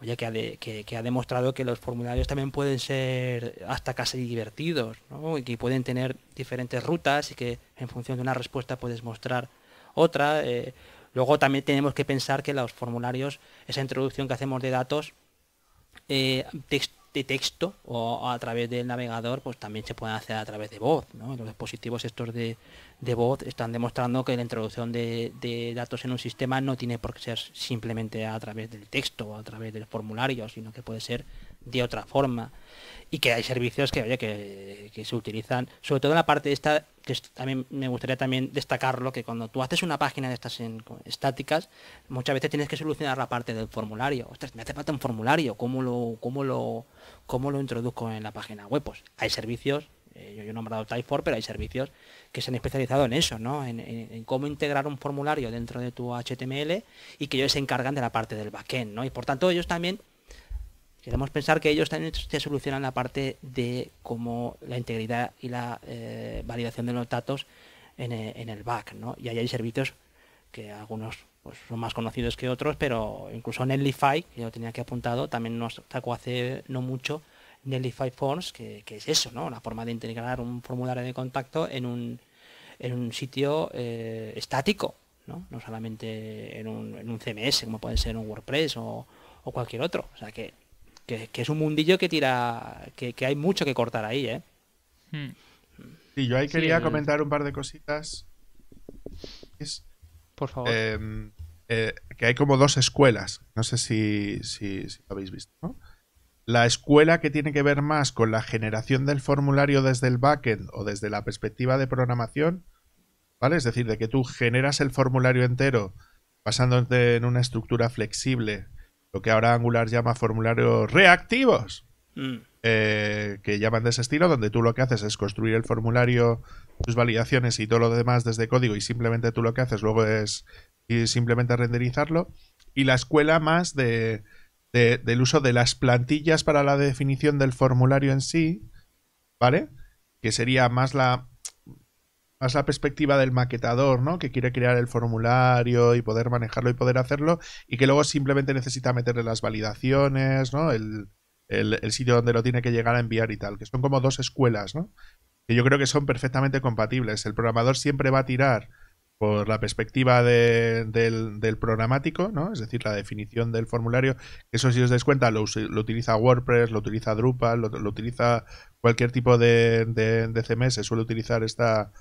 oye, que ha, demostrado que los formularios también pueden ser hasta casi divertidos, Y que pueden tener diferentes rutas y que en función de una respuesta puedes mostrar otra. Eh, luego también tenemos que pensar que los formularios, esa introducción que hacemos de datos, eh, de texto o a través del navegador, pues también se puede hacer a través de voz. Los dispositivos estos de, voz están demostrando que la introducción de, de, datos en un sistema no tiene por qué ser simplemente a través del texto o a través del formulario, sino que puede ser de otra forma y que hay servicios que, oye, que, se utilizan, sobre todo en la parte de esta, que también me gustaría también destacarlo, que cuando tú haces una página de estas estáticas, muchas veces tienes que solucionar la parte del formulario. me hace falta un formulario, ¿cómo lo, cómo lo, cómo lo introduzco en la página web? Pues hay servicios eh, yo, he nombrado Typeform, pero hay servicios que se han especializado en eso, ¿no? En, cómo integrar un formulario dentro de tu HTML y que ellos se encargan de la parte del backend, ¿no? Y por tanto ellos también Queremos pensar que ellos también se solucionan la parte de cómo la integridad y la eh, validación de los datos eh, en, el back, ¿no? Y ahí hay servicios que algunos pues, son más conocidos que otros, pero incluso Netlify, que yo tenía que apuntado, también nos sacó hace no mucho Netlify Forms, que, es eso, ¿no? Una forma de integrar un formulario de contacto en un, en un sitio eh, estático, ¿no? No solamente en un, CMS, como puede ser un WordPress o, o cualquier otro. O sea que que, es un mundillo que tira, que, hay mucho que cortar ahí, ¿eh? Hmm. Sí, yo ahí quería comentar un par de cositas. Por favor. Em, eh, que hay como dos escuelas. No sé si, si, lo habéis visto, ¿no? La escuela que tiene que ver más con la generación del formulario desde el backend o desde la perspectiva de programación, ¿vale? Es decir, de que tú generas el formulario entero basándote en una estructura flexible lo que ahora Angular llama formularios reactivos, mm. eh, que llaman de ese estilo, donde tú lo que haces es construir el formulario, tus validaciones y todo lo demás desde código y simplemente tú lo que haces luego es simplemente renderizarlo. Y la escuela más de, de, del uso de las plantillas para la definición del formulario en sí, ¿vale? Que sería más la más la perspectiva del maquetador, ¿no? Que quiere crear el formulario y poder manejarlo y poder hacerlo, y que luego simplemente necesita meterle las validaciones, ¿no? El, el, sitio donde lo tiene que llegar a enviar y tal, que son como dos escuelas, ¿no? Que yo creo que son perfectamente compatibles. El programador siempre va a tirar por la perspectiva del, programático, ¿no? Es decir, la definición del formulario. Eso, si os dais cuenta, lo, utiliza WordPress, lo utiliza Drupal, lo, utiliza cualquier tipo de, de, de CMS, suele utilizar esta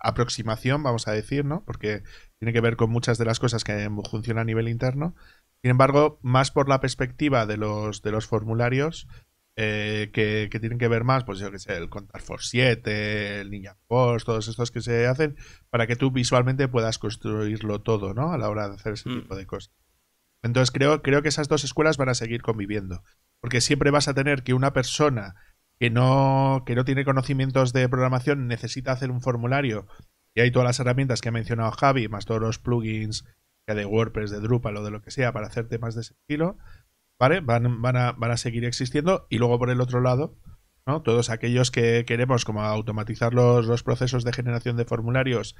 aproximación, vamos a decir, ¿no? Porque tiene que ver con muchas de las cosas que funcionan a nivel interno. Sin embargo, más por la perspectiva de los, de los formularios eh, que, que, tienen que ver más, pues yo que sé, el Contar for 7, el niña Post, todos estos que se hacen, para que tú visualmente puedas construirlo todo, ¿no? A la hora de hacer ese mm. tipo de cosas. Entonces creo, creo que esas dos escuelas van a seguir conviviendo. Porque siempre vas a tener que una persona que no, que no tiene conocimientos de programación necesita hacer un formulario y hay todas las herramientas que ha mencionado Javi, más todos los plugins que de WordPress, de Drupal o de lo que sea para hacer temas de ese estilo, ¿vale? Van, van, a, van a seguir existiendo y luego por el otro lado, ¿no? Todos aquellos que queremos como automatizar los, los procesos de generación de formularios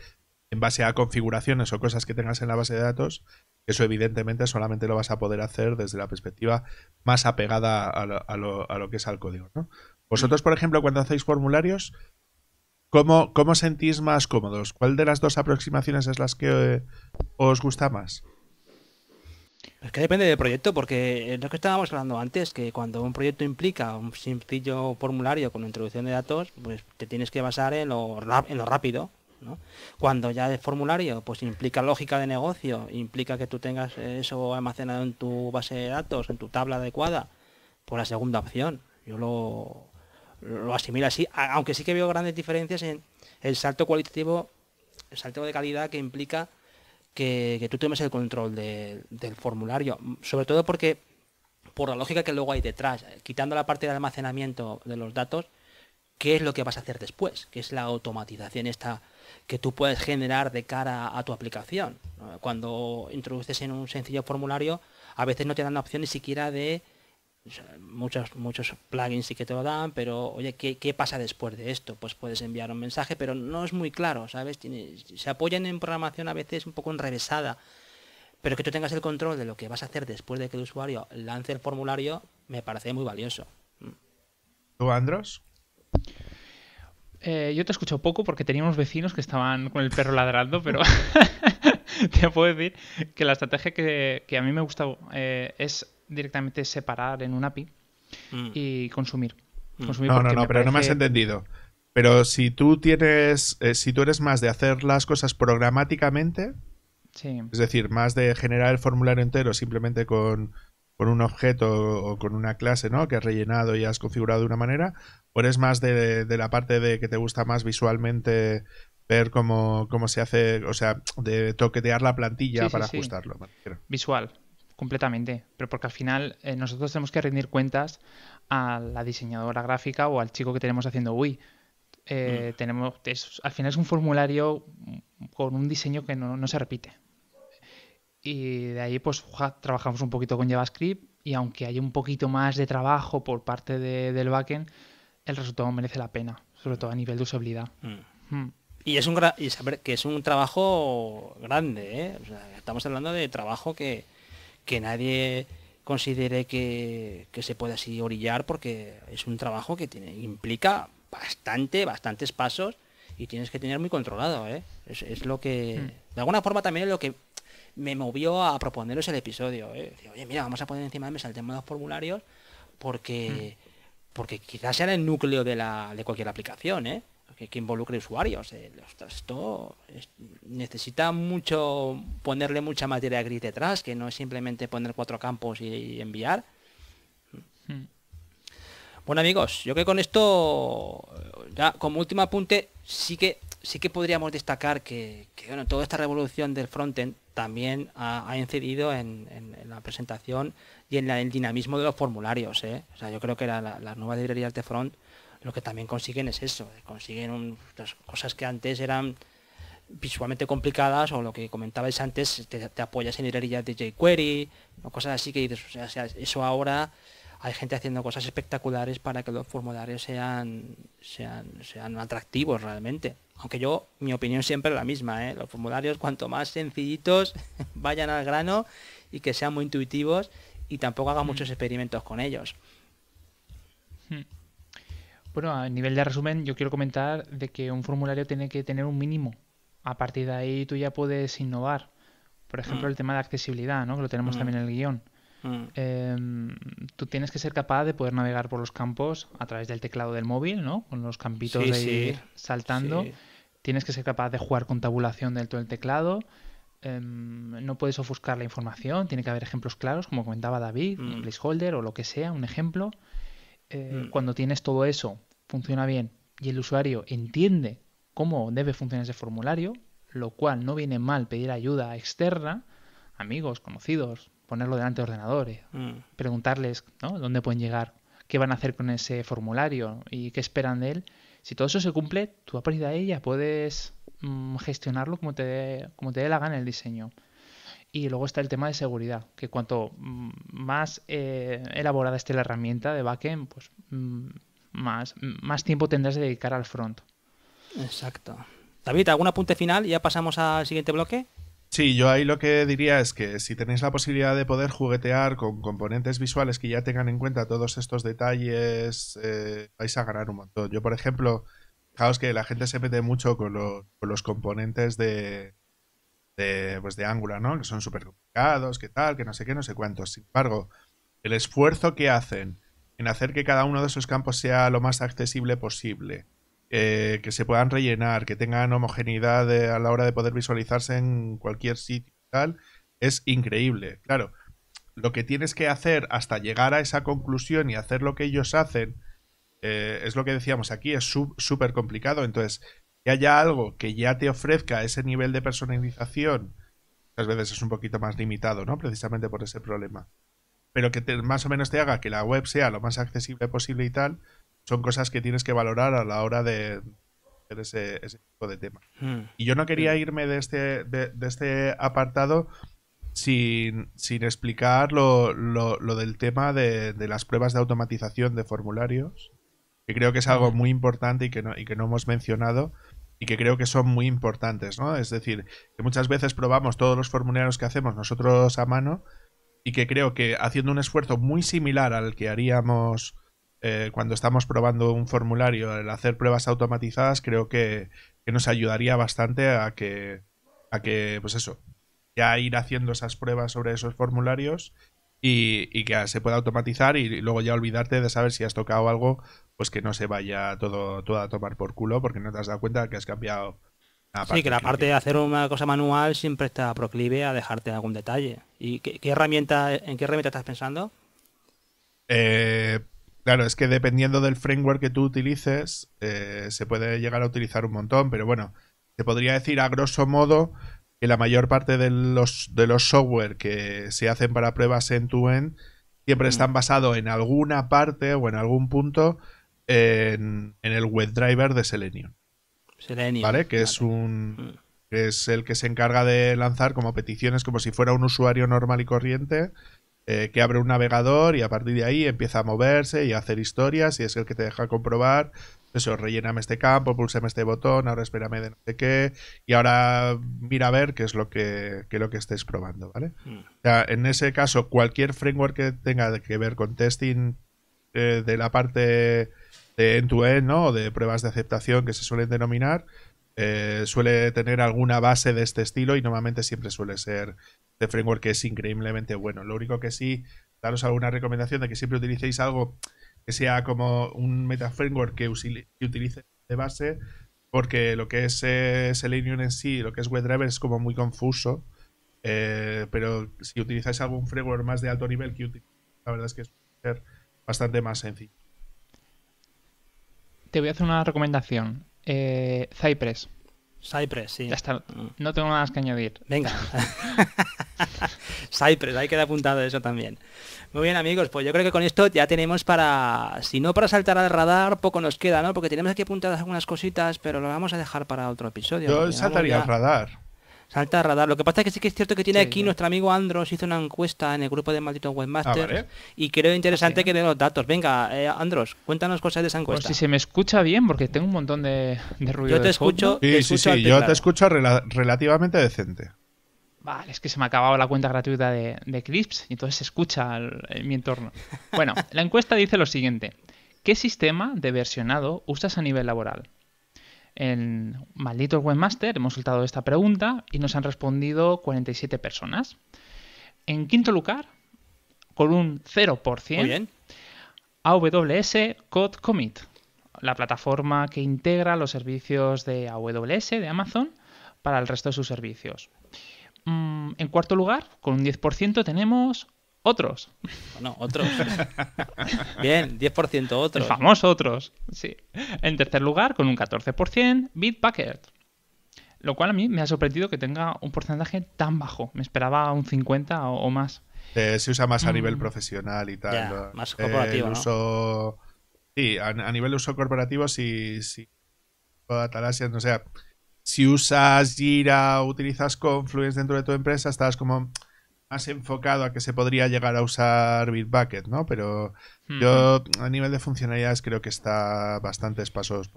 en base a configuraciones o cosas que tengas en la base de datos, eso evidentemente solamente lo vas a poder hacer desde la perspectiva más apegada a lo, a lo, a lo que es al código. ¿no? Vosotros, por ejemplo, cuando hacéis formularios, ¿cómo, cómo sentís más cómodos? ¿Cuál de las dos aproximaciones es las que eh, os gusta más? Es que depende del proyecto, porque lo eh, que estábamos hablando antes, que cuando un proyecto implica un sencillo formulario con introducción de datos, pues te tienes que basar en lo, en lo rápido. Cuando ya el formulario pues implica lógica de negocio, implica que tú tengas eso almacenado en tu base de datos, en tu tabla adecuada, pues la segunda opción. Yo lo, lo asimila así, aunque sí que veo grandes diferencias en el salto cualitativo, el salto de calidad que implica que, tú tomes el control del formulario, sobre todo porque por la lógica que luego hay detrás, quitando la parte de almacenamiento de los datos, qué es lo que vas a hacer después, que es la automatización esta que tú puedes generar de cara a tu aplicación. Cuando introduces en un sencillo formulario, a veces no te dan la opción ni siquiera de muchos, muchos plugins sí que te lo dan, pero oye, ¿qué, pasa después de esto? Pues puedes enviar un mensaje, pero no es muy claro, ¿sabes? se apoyan en programación a veces un poco enrevesada, pero que tú tengas el control de lo que vas a hacer después de que el usuario lance el formulario, me parece muy valioso. Mm. ¿Tú, Andros? Eh, yo te escucho poco porque teníamos vecinos que estaban con el perro ladrando, pero *laughs* te puedo decir que la estrategia que, a mí me gusta eh, es directamente separar en una API mm. y mm. consumir. no, no, no, pero no me has entendido. Pero si tú tienes, eh, si tú eres más de hacer las cosas programáticamente, es decir, más de generar el formulario entero simplemente con, un objeto o con una clase, ¿no? Que has rellenado y has configurado de una manera, o eres más de, la parte de que te gusta más visualmente ver cómo, se hace, o sea, de toquetear la plantilla para ajustarlo. Visual, completamente, pero porque al final eh, nosotros tenemos que rendir cuentas a la diseñadora gráfica o al chico que tenemos haciendo UI. Eh, mm. tenemos, al final es un formulario con un diseño que no, se repite. Y de ahí pues trabajamos un poquito con JavaScript y aunque hay un poquito más de trabajo por parte del backend, el resultado merece la pena, sobre todo a nivel de usabilidad. Mm. Mm. Y es un, y saber que es un trabajo grande, ¿eh? estamos hablando de trabajo que, que nadie considere que, se pueda así orillar porque es un trabajo que tiene, implica bastante, bastantes pasos y tienes que tener muy controlado, ¿eh? es, lo que... Hmm. De alguna forma también lo que me movió a proponeros el episodio. ¿eh? Oye, mira, vamos a poner encima de mesa el tema de los formularios porque, hmm. porque quizás sea el núcleo de, la, de cualquier aplicación, ¿eh? que, involucre usuarios. Eh, esto necesita mucho ponerle mucha materia gris detrás, que no es simplemente poner cuatro campos y, enviar. Hmm. Bueno amigos, yo creo que con esto, eh, ya como último apunte, sí que sí que podríamos destacar que, bueno, toda esta revolución del frontend también ha, incidido en, la presentación y en el dinamismo de los formularios. Eh. yo creo que la, las nuevas librerías de front lo que también consiguen es eso, eh, consiguen las pues, cosas que antes eran visualmente complicadas o lo que comentabais antes, te, apoyas en librerías de jQuery o cosas así que dices, o sea, eso ahora hay gente haciendo cosas espectaculares para que los formularios sean, sean, sean atractivos realmente. Aunque yo, mi opinión siempre es la misma, ¿eh? los formularios cuanto más sencillitos *laughs* vayan al grano y que sean muy intuitivos y tampoco haga mm. muchos experimentos con ellos. Hmm. Bueno, a nivel de resumen, yo quiero comentar de que un formulario tiene que tener un mínimo. A partir de ahí tú ya puedes innovar. Por ejemplo, mm. el tema de accesibilidad, ¿no? que lo tenemos mm. también en el guión. Mm. Em, tú tienes que ser capaz de poder navegar por los campos a través del teclado del móvil, ¿no? con los campitos de ir saltando. Tienes que ser capaz de jugar con tabulación del teclado. Em, no puedes ofuscar la información, tiene que haber ejemplos claros, como comentaba David, un placeholder o lo que sea, un ejemplo. Eh, mm. cuando tienes todo eso, funciona bien y el usuario entiende cómo debe funcionar ese formulario, lo cual no viene mal pedir ayuda externa, amigos, conocidos, ponerlo delante de ordenadores, eh, mm. preguntarles dónde pueden llegar, qué van a hacer con ese formulario y qué esperan de él. Si todo eso se cumple, tú a partir de ahí ya puedes mm, gestionarlo como te, como te dé la gana el diseño. Y luego está el tema de seguridad, que cuanto mm, más eh, elaborada esté la herramienta de backend, pues mm, más, más tiempo tendrás de dedicar al front. Exacto. David, ¿algún apunte final? Ya pasamos al siguiente bloque. Sí, yo ahí lo que diría es que si tenéis la posibilidad de poder juguetear con componentes visuales que ya tengan en cuenta todos estos detalles, eh, vais a ganar un montón. Yo, por ejemplo, fijaos que la gente se mete mucho con los componentes de, de, pues de Angular, ¿no? Que son súper complicados, que tal, que no sé qué, no sé cuántos. Sin embargo, el esfuerzo que hacen en hacer que cada uno de esos campos sea lo más accesible posible, eh, que se puedan rellenar, que tengan homogeneidad eh, a la hora de poder visualizarse en cualquier sitio y tal, es increíble. Claro, lo que tienes que hacer hasta llegar a esa conclusión y hacer lo que ellos hacen, eh, es lo que decíamos aquí, es súper complicado. Entonces, haya algo que ya te ofrezca ese nivel de personalización, a veces es un poquito más limitado, ¿no? Precisamente por ese problema. Pero que más o menos te haga que la web sea lo más accesible posible y tal, son cosas que tienes que valorar a la hora de hacer ese, tipo de tema. Hmm. Y yo no quería hmm. irme de este, de, este apartado sin, sin explicar lo, lo, del tema de, de las pruebas de automatización de formularios, que creo que es algo hmm. muy importante y que no, y que no hemos mencionado y que creo que son muy importantes, ¿no? Es decir, que muchas veces probamos todos los formularios que hacemos nosotros a mano y que creo que haciendo un esfuerzo muy similar al que haríamos eh, cuando estamos probando un formulario, el hacer pruebas automatizadas, creo que, que, nos ayudaría bastante a que, a que, pues eso, ya ir haciendo esas pruebas sobre esos formularios y, que se pueda automatizar y, luego ya olvidarte de saber si has tocado algo, pues que no se vaya todo, todo a tomar por culo porque no te has dado cuenta que has cambiado. Sí, que la parte de hacer una cosa manual siempre está proclive a dejarte algún detalle. ¿Y qué, herramienta, en qué herramienta estás pensando? Eh, claro, es que dependiendo del framework que tú utilices, eh, se puede llegar a utilizar un montón, pero bueno, te podría decir a grosso modo que la mayor parte de los, de los software que se hacen para pruebas en tu end siempre mm. están basados en alguna parte o en algún punto en, en el WebDriver de Selenium. Selenium. ¿Vale? Que es un. Mm. es el que se encarga de lanzar como peticiones, como si fuera un usuario normal y corriente, eh, que abre un navegador y a partir de ahí empieza a moverse y a hacer historias y es el que te deja comprobar eso, relléname este campo, pulseme este botón, ahora espérame de no sé qué, y ahora mira a ver qué es lo que, qué es lo que estés probando, ¿vale? Hmm. en ese caso, cualquier framework que tenga que ver con testing eh, de la parte de end-to-end, -end, to end no de pruebas de aceptación que se suelen denominar, eh, suele tener alguna base de este estilo y normalmente siempre suele ser de este framework que es increíblemente bueno. Lo único que sí, daros alguna recomendación de que siempre utilicéis algo que sea como un meta framework que, utilice de base, porque lo que es eh, Selenium en sí, lo que es WebDriver es como muy confuso. Eh, pero si utilizáis algún framework más de alto nivel que la verdad es que es bastante más sencillo. Te voy a hacer una recomendación. Eh, Cypress. Cypress, sí. Ya está. Mm. No tengo nada más que añadir. Venga. *laughs* *laughs* Cypress, hay que apuntado eso también. Muy bien amigos, pues yo creo que con esto ya tenemos para, si no para saltar al radar, poco nos queda, ¿no? Porque tenemos aquí apuntadas algunas cositas, pero lo vamos a dejar para otro episodio. Yo saltaría al radar. Salta al radar. Lo que pasa es que sí que es cierto que tiene aquí nuestro amigo Andros hizo una encuesta en el grupo de Malditos ah, Webmasters y creo interesante que dé los datos. Venga, eh, Andros, cuéntanos cosas de esa pues encuesta. Pues si se me escucha bien, porque tengo un montón de, ruido. Yo te escucho. Sí, te yo te escucho relativamente decente vale, es que se me ha acabado la cuenta gratuita de, Clips y entonces se escucha mi entorno. Bueno, *laughs* la encuesta dice lo siguiente. ¿Qué sistema de versionado usas a nivel laboral? En Maldito Webmaster hemos soltado esta pregunta y nos han respondido 47 personas. En quinto lugar, con un 0%, AWS Code Commit, la plataforma que integra los servicios de AWS, de Amazon, para el resto de sus servicios. Mm, en cuarto lugar, con un 10%, tenemos otros. No, otros. *laughs* Bien, 10% otros. El famoso otros, sí. En tercer lugar, con un 14%, Bitbucket. Lo cual a mí me ha sorprendido que tenga un porcentaje tan bajo. Me esperaba un 50 o, más. Eh, se usa más a nivel mm. profesional y tal. más corporativo. Sí, a, nivel de uso corporativo, sí. sí. Atalasia, no sea si usas Jira, utilizas Confluence dentro de tu empresa, estás como más enfocado a que se podría llegar a usar Bitbucket, ¿no? Pero yo a nivel de funcionalidades creo que está bastantes pasos.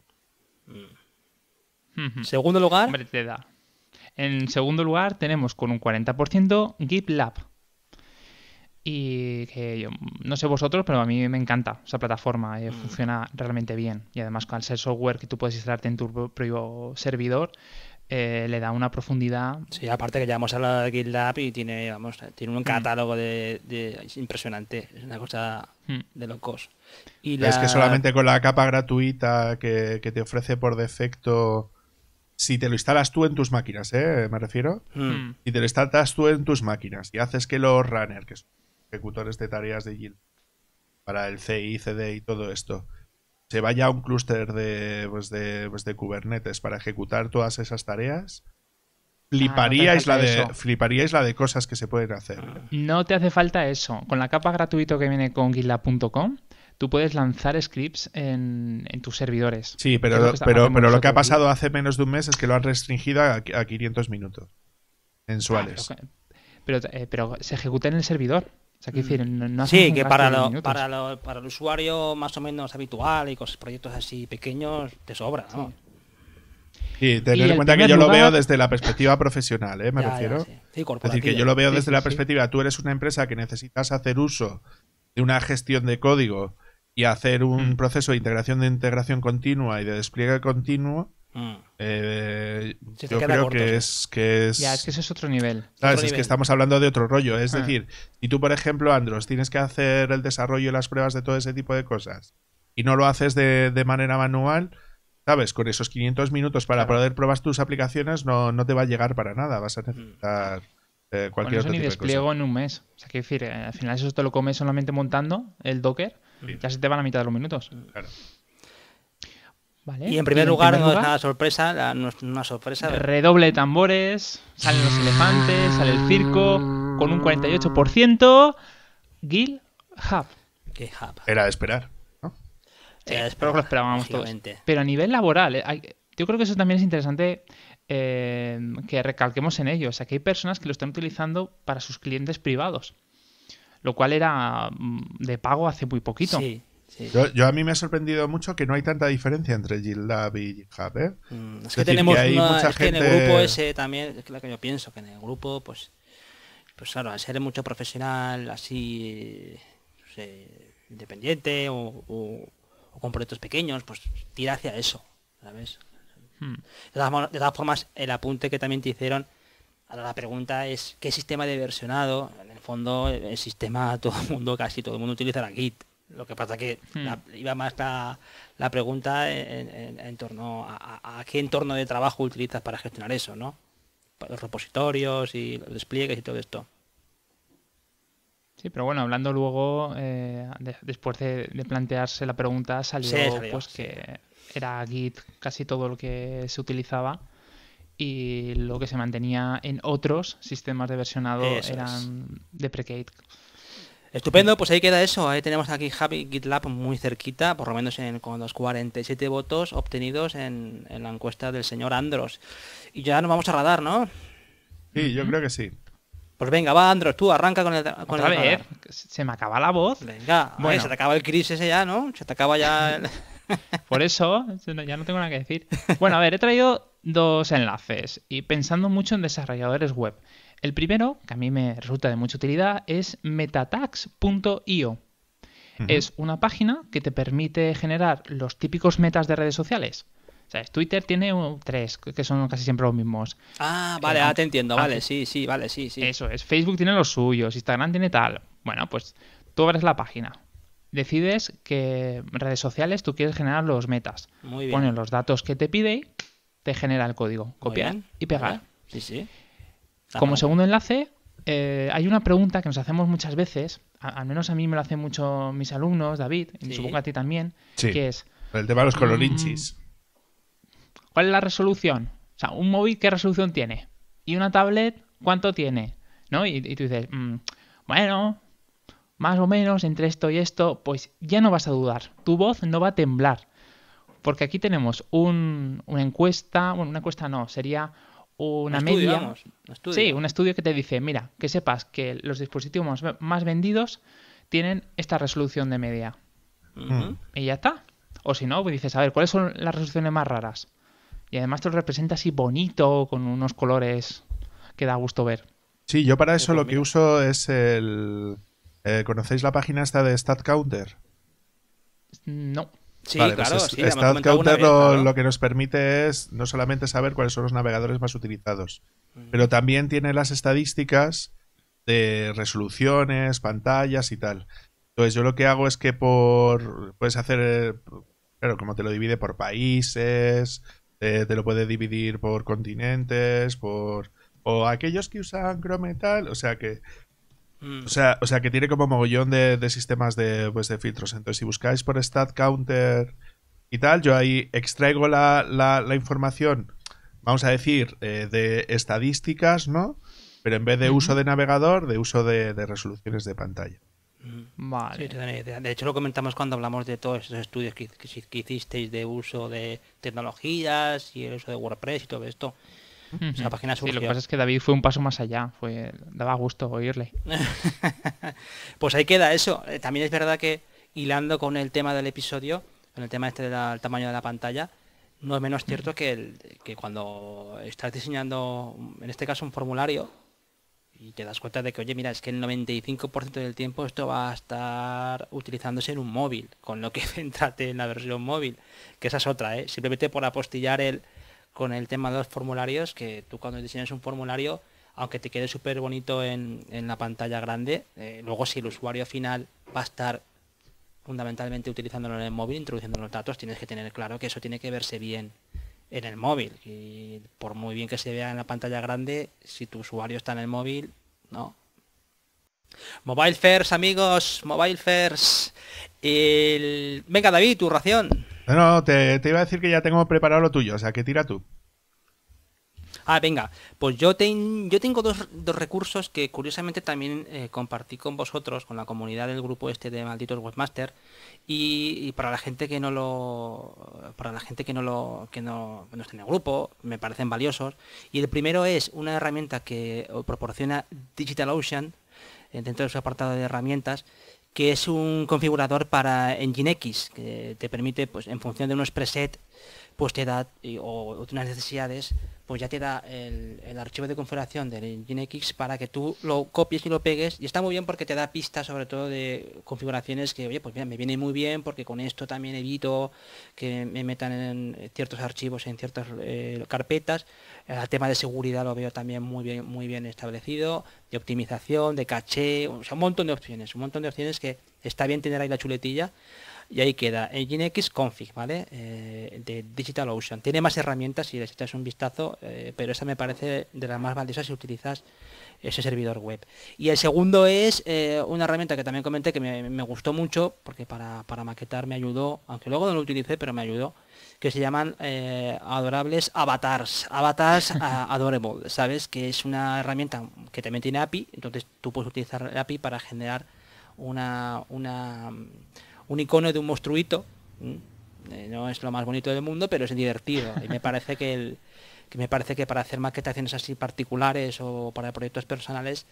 Segundo lugar. En segundo lugar tenemos con un 40% GitLab y que yo, no sé vosotros, pero a mí me encanta esa plataforma, eh, mm. funciona realmente bien y además con ser software que tú puedes instalarte en tu propio servidor, eh, le da una profundidad. Sí, aparte que ya hemos hablado de GitLab y tiene, vamos, tiene un mm. catálogo de, impresionante, es una cosa mm. de locos. Es que solamente con la capa gratuita que, te ofrece por defecto, si te lo instalas tú en tus máquinas, ¿eh? me refiero, si te lo instalas tú en tus máquinas y haces que los runners, que es ejecutores este de tareas de Git para el CI, CD y todo esto, se vaya a un clúster de, pues de, pues Kubernetes para ejecutar todas esas tareas, fliparíais, ah, la de, fliparíais la de cosas que se pueden hacer. No te hace falta eso. Con la capa gratuito que viene con GitLab.com, tú puedes lanzar scripts en, tus servidores. Sí, pero, lo, pero, pero lo que ha pasado hace menos de un mes es que lo han restringido a, 500 minutos ah, mensuales. pero, eh, pero, se ejecuta en el servidor. O sea, Sí, que para, para, el usuario más o menos habitual y con proyectos así pequeños, te sobra, ¿no? Sí, tener en cuenta que yo lo veo desde la perspectiva profesional, ¿eh? Me refiero. es decir, que yo lo veo desde la perspectiva, tú eres una empresa que necesitas hacer uso de una gestión de código y hacer un mm. proceso de integración de integración continua y de despliegue continuo, Mm. Eh, yo creo que, es, que Ya, es que eso es otro nivel. es que estamos hablando de otro rollo. Es ah. decir, si tú, por ejemplo, Andros, tienes que hacer el desarrollo y las pruebas de todo ese tipo de cosas y no lo haces de, manera manual, ¿sabes? Con esos 500 minutos para poder probar tus aplicaciones no, no, te va a llegar para nada. Vas a mm. necesitar. Eh, cualquier eso ni despliego en un mes. O sea, decir, eh, al final eso te lo comes solamente montando el Docker, ya se te van a mitad de los minutos. Claro. Y en primer lugar, no es nada sorpresa, una sorpresa. Redoble de tambores, salen los elefantes, sale el circo, con un 48%. Gil Hub. Era de esperar. Eh, era espero que lo esperábamos todos. Pero a nivel laboral, eh, yo creo que eso también es interesante eh, que recalquemos en ello. O sea, que hay personas que lo están utilizando para sus clientes privados. Lo cual era mm, de pago hace muy poquito. Sí. Yo, a mí me ha sorprendido mucho que no hay tanta diferencia entre GitLab y GitHub. ¿eh? Mm, es, que tenemos gente... en el grupo ese también, es lo que yo pienso, que en el grupo, pues, pues claro, al ser mucho profesional, así, independiente o, con proyectos pequeños, pues tira hacia eso, hmm. De, todas, formas, el apunte que también te hicieron Ahora la pregunta es, ¿qué sistema de versionado? En el fondo, el sistema, *laughs* todo el mundo, casi todo el mundo utiliza la Git. Lo que pasa que hmm. iba más la, la pregunta en, torno a, qué entorno de trabajo utilizas para gestionar eso, ¿no? Los repositorios y los despliegues y todo esto. Sí, pero bueno, hablando luego, eh, después de, plantearse la pregunta, salió, pues que era Git casi todo lo que se utilizaba y lo que se mantenía en otros sistemas de versionado eran de deprecate. Estupendo, pues ahí queda eso. Ahí tenemos aquí Happy GitLab muy cerquita, por lo menos con los 47 votos obtenidos en, la encuesta del señor Andros. Y ya nos vamos a radar, ¿no? Sí, yo creo que sí. Pues venga, va Andros, tú arranca con el. Con Otra se me acaba la voz. Venga, se te acaba el crisis ese ya, ¿no? Se te acaba ya. *laughs* Por eso, ya no tengo nada que decir. Bueno, a ver, he traído dos enlaces y pensando mucho en desarrolladores web. El primero, que a mí me resulta de mucha utilidad, es metatags.io. Es una página que te permite generar los típicos metas de redes sociales. sea, Twitter tiene tres, que son casi siempre los mismos. Ah, vale, ah, te entiendo, vale, sí, sí, vale, sí, sí. Eso es, Facebook tiene los suyos, Instagram tiene tal. Bueno, pues tú abres la página, decides que redes sociales tú quieres generar los metas. Muy bien. Pones los datos que te pide, te genera el código. Copiar y pegar. Sí, sí. Como segundo enlace, eh, hay una pregunta que nos hacemos muchas veces, al menos a mí me lo hacen mucho mis alumnos, David, y supongo a ti también, sí. que es... El tema de los colorinchis. Mm, ¿Cuál es la resolución? O sea, un móvil, ¿qué resolución tiene? ¿Y una tablet, cuánto tiene? ¿No? Y, tú dices, mm, bueno, más o menos entre esto y esto, pues ya no vas a dudar. Tu voz no va a temblar. Porque aquí tenemos una encuesta, bueno, una encuesta no, sería una un media. Sí, un estudio que te dice, mira, que sepas que los dispositivos más vendidos tienen esta resolución de media. Mm. Y ya está. O si no, pues dices, a ver, ¿cuáles son las resoluciones más raras? Y además te lo representa así bonito, con unos colores que da gusto ver. Sí, yo para eso pues lo que uso es el... Eh, ¿Conocéis la página esta de StatCounter? No. Sí, pues claro, lo, que nos permite es no solamente saber cuáles son los navegadores más utilizados, pero también tiene las estadísticas de resoluciones, pantallas y tal. Entonces yo lo que hago es que por puedes hacer, claro, como te lo divide por países, eh, te, lo puede dividir por continentes, por o aquellos que usan Chrome tal, o sea que Mm. O, sea, o sea, que tiene como mogollón de, sistemas pues, de, filtros. Entonces, si buscáis por stat counter y tal, yo ahí extraigo la, la, información, vamos a decir, eh, de estadísticas, ¿no? Pero en vez de uso de navegador, de uso de, resoluciones de pantalla. Mm. Vale. de hecho lo comentamos cuando hablamos de todos esos estudios que, que, hicisteis de uso de tecnologías y el uso de WordPress y todo esto página lo que pasa es que David fue un paso más allá, fue daba gusto oírle. *laughs* pues ahí queda eso. Eh, también es verdad que hilando con el tema del episodio, con el tema este del tamaño de la pantalla, no es menos cierto que, que cuando estás diseñando, en este caso, un formulario y te das cuenta de que, oye, mira, es que el 95% del tiempo esto va a estar utilizándose en un móvil, con lo que *laughs* céntrate en la versión móvil, que esa es otra, ¿eh? simplemente por apostillar el, con el tema de los formularios, que tú cuando diseñas un formulario, aunque te quede súper bonito en, la pantalla grande, eh, luego si el usuario final va a estar fundamentalmente utilizándolo en el móvil, introduciendo los datos, tienes que tener claro que eso tiene que verse bien en el móvil. Y por muy bien que se vea en la pantalla grande, si tu usuario está en el móvil, no. Mobile First, amigos, Mobile First. Venga, David, tu ración. No, no, te, iba a decir que ya tengo preparado lo tuyo, o sea, que tira tú. Ah, venga, pues yo, tengo dos, recursos que curiosamente también eh, compartí con vosotros, con la comunidad del grupo este de Malditos Webmaster, y, para la gente que no lo. Para la gente que no lo. que no, no está en el grupo, me parecen valiosos. Y el primero es una herramienta que proporciona DigitalOcean, eh, dentro de su apartado de herramientas, que es un configurador para Nginx, que te permite, pues, en función de unos presets, pues te da o, otras necesidades, pues ya te da el, archivo de configuración del Nginx para que tú lo copies y lo pegues. Y está muy bien porque te da pistas sobre todo de configuraciones que, oye, pues me viene muy bien porque con esto también evito que me metan en ciertos archivos, en ciertas eh, carpetas. El tema de seguridad lo veo también muy bien, muy bien establecido, de optimización, de caché, un montón de opciones, un montón de opciones que está bien tener ahí la chuletilla y ahí queda Nginx config, ¿vale? Eh, de ocean Tiene más herramientas si necesitas un vistazo, eh, pero esa me parece de las más valiosas si utilizas ese servidor web. Y el segundo es eh, una herramienta que también comenté que me, gustó mucho, porque para, maquetar me ayudó, aunque luego no lo utilicé, pero me ayudó, que se llaman eh, adorables avatars, avatars *laughs* adorable, ¿sabes? Que es una herramienta que también tiene API, entonces tú puedes utilizar API para generar una... una un icono de un monstruito. Eh, no es lo más bonito del mundo, pero es divertido. Y me parece que, el, me parece que para hacer maquetaciones así particulares o para proyectos personales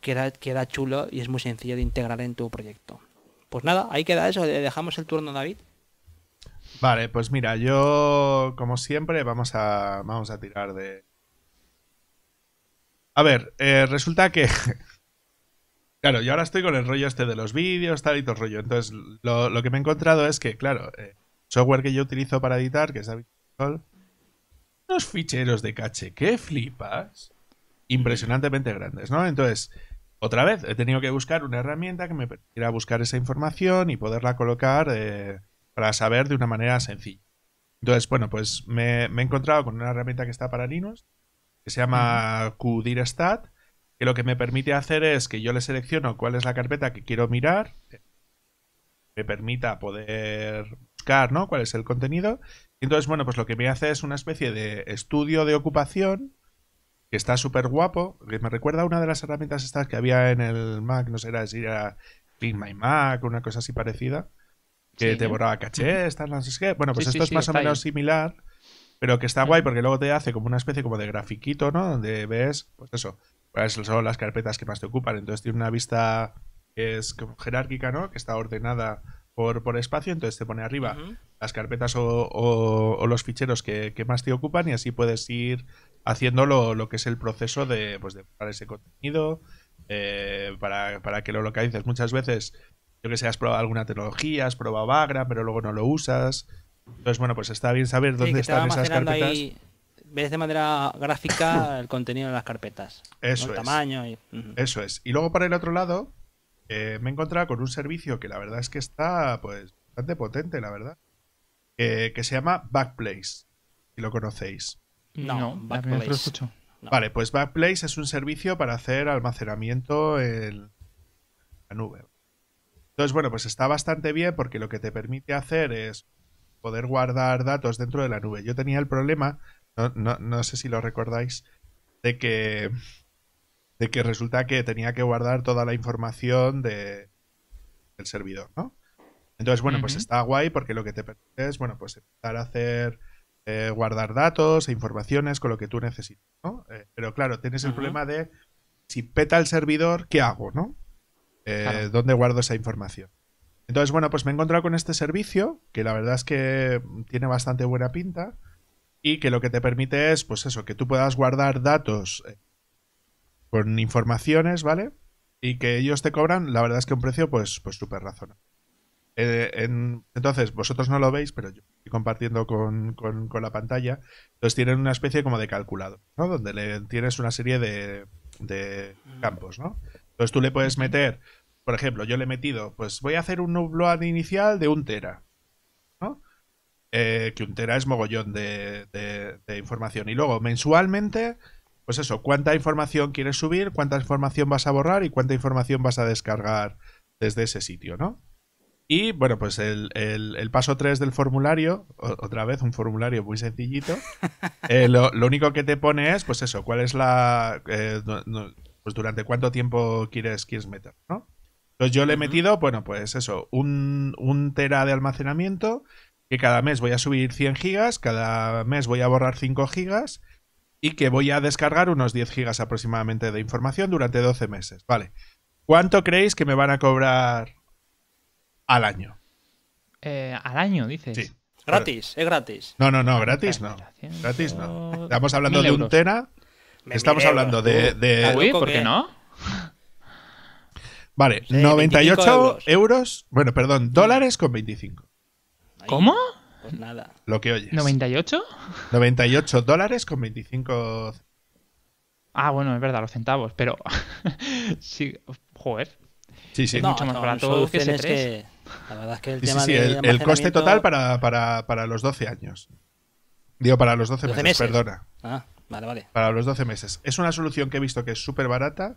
queda, chulo y es muy sencillo de integrar en tu proyecto. Pues nada, ahí queda eso. Dejamos el turno, David. Vale, pues mira, yo como siempre vamos a, vamos a tirar de... A ver, eh, resulta que *laughs* Claro, yo ahora estoy con el rollo este de los vídeos, tal y todo el rollo. Entonces, lo, que me he encontrado es que, claro, el eh, software que yo utilizo para editar, que es David unos ficheros de caché que flipas, impresionantemente grandes, ¿no? Entonces, otra vez, he tenido que buscar una herramienta que me permitiera buscar esa información y poderla colocar eh, para saber de una manera sencilla. Entonces, bueno, pues me, me, he encontrado con una herramienta que está para Linux, que se llama QDIRSTAT, que lo que me permite hacer es que yo le selecciono cuál es la carpeta que quiero mirar, me permita poder buscar, ¿no? Cuál es el contenido. Y entonces, bueno, pues lo que me hace es una especie de estudio de ocupación que está súper guapo, que me recuerda una de las herramientas estas que había en el Mac, no sé, era si era Clean My Mac, una cosa así parecida, que te borraba caché, estas, no sé qué. Bueno, pues esto es más o menos similar, pero que está guay porque luego te hace como una especie como de grafiquito, ¿no? Donde ves, pues eso, son las carpetas que más te ocupan. Entonces tiene una vista que es jerárquica, ¿no? Que está ordenada por, por espacio, entonces te pone arriba las carpetas o, los ficheros que, más te ocupan y así puedes ir haciendo lo, que es el proceso de, pues, de ese contenido, eh, para, para, que lo localices. Muchas veces, yo que sé, has probado alguna tecnología, has probado Vagra, pero luego no lo usas. Entonces, bueno, pues está bien saber dónde están esas carpetas ves de manera gráfica *laughs* el contenido de las carpetas. Eso el tamaño. Y... Eso es. Y luego para el otro lado, eh, me he encontrado con un servicio que la verdad es que está pues bastante potente, la verdad. Eh, que se llama Backplace. Si lo conocéis. No, Backplace. Vale, pues Backplace es un servicio para hacer almacenamiento en la nube. Entonces, bueno, pues está bastante bien porque lo que te permite hacer es poder guardar datos dentro de la nube. Yo tenía el problema no, sé si lo recordáis, de que, de que resulta que tenía que guardar toda la información de, del servidor, ¿no? Entonces, bueno, pues está guay porque lo que te permite es, bueno, pues empezar a hacer, eh, guardar datos e informaciones con lo que tú necesitas, ¿no? Eh, pero claro, tienes el problema de si peta el servidor, ¿qué hago, no? Eh, ¿Dónde guardo esa información? Entonces, bueno, pues me he encontrado con este servicio, que la verdad es que tiene bastante buena pinta y que lo que te permite es, pues eso, que tú puedas guardar datos eh, con informaciones, ¿vale? Y que ellos te cobran, la verdad es que un precio, pues, pues súper razonable. Eh, entonces, vosotros no lo veis, pero yo estoy compartiendo con, con, la pantalla. Entonces tienen una especie como de calculado, ¿no? Donde le tienes una serie de, de campos, ¿no? Entonces tú le puedes meter, por ejemplo, yo le he metido, pues voy a hacer un upload inicial de un tera. Eh, que un tera es mogollón de, información. Y luego, mensualmente, pues eso, cuánta información quieres subir, cuánta información vas a borrar y cuánta información vas a descargar desde ese sitio, ¿no? Y bueno, pues el, paso 3 del formulario, otra vez un formulario muy sencillito, *laughs* eh, lo, único que te pone es, pues eso, cuál es la... Eh, pues durante cuánto tiempo quieres, quieres meter, ¿no? Entonces yo le he metido, bueno, pues eso, un, un tera de almacenamiento que cada mes voy a subir 100 gigas, cada mes voy a borrar 5 gigas y que voy a descargar unos 10 gigas aproximadamente de información durante 12 meses. Vale. ¿Cuánto creéis que me van a cobrar al año? Eh, al año, dices. Sí. Gratis, es gratis. No, no, no, gratis no. Gratis no. Estamos hablando de un Tena. Estamos hablando de. Uy, ¿por qué no? Vale, 98 euros. Bueno, perdón, dólares con 25. ¿Cómo? Pues nada. Lo que oyes. ¿98? 98 dólares con 25. Ah, bueno, es verdad, los centavos, pero. *laughs* joder. Sí, sí. mucho más barato que ese La verdad es que el tema sí, sí, el, coste total para, los 12 años. Digo, para los 12, meses, perdona. Ah, vale, vale. Para los 12 meses. Es una solución que he visto que es súper barata.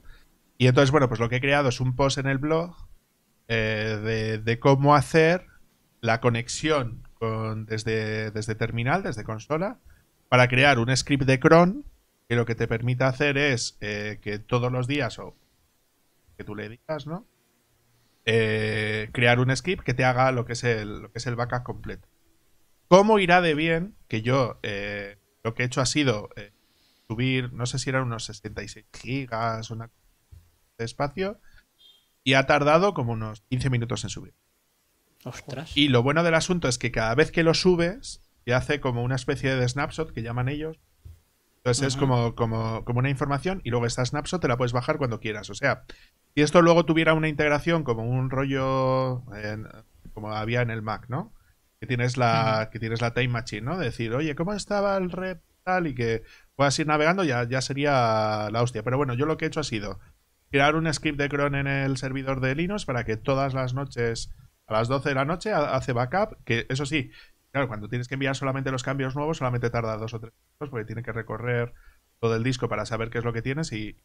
Y entonces, bueno, pues lo que he creado es un post en el blog eh, de, de cómo hacer la conexión con, desde, terminal, desde consola, para crear un script de cron que lo que te permita hacer es eh, que todos los días o que tú le digas, ¿no? Eh, crear un script que te haga lo que es el, lo que es el backup completo. ¿Cómo irá de bien? Que yo eh, lo que he hecho ha sido subir, no sé si eran unos 66 gigas una, de espacio, y ha tardado como unos 15 minutos en subir. Y lo bueno del asunto es que cada vez que lo subes, te hace como una especie de snapshot que llaman ellos. Entonces es como, una información y luego esta snapshot te la puedes bajar cuando quieras. O sea, si esto luego tuviera una integración como un rollo como había en el Mac, ¿no? Que tienes la, que tienes la Time Machine, ¿no? decir, oye, ¿cómo estaba el rep tal? Y que puedas ir navegando, ya, ya sería la hostia. Pero bueno, yo lo que he hecho ha sido crear un script de cron en el servidor de Linux para que todas las noches a las 12 de la noche hace backup, que eso sí, claro, cuando tienes que enviar solamente los cambios nuevos, solamente tarda dos o tres minutos porque tiene que recorrer todo el disco para saber qué es lo que tienes y,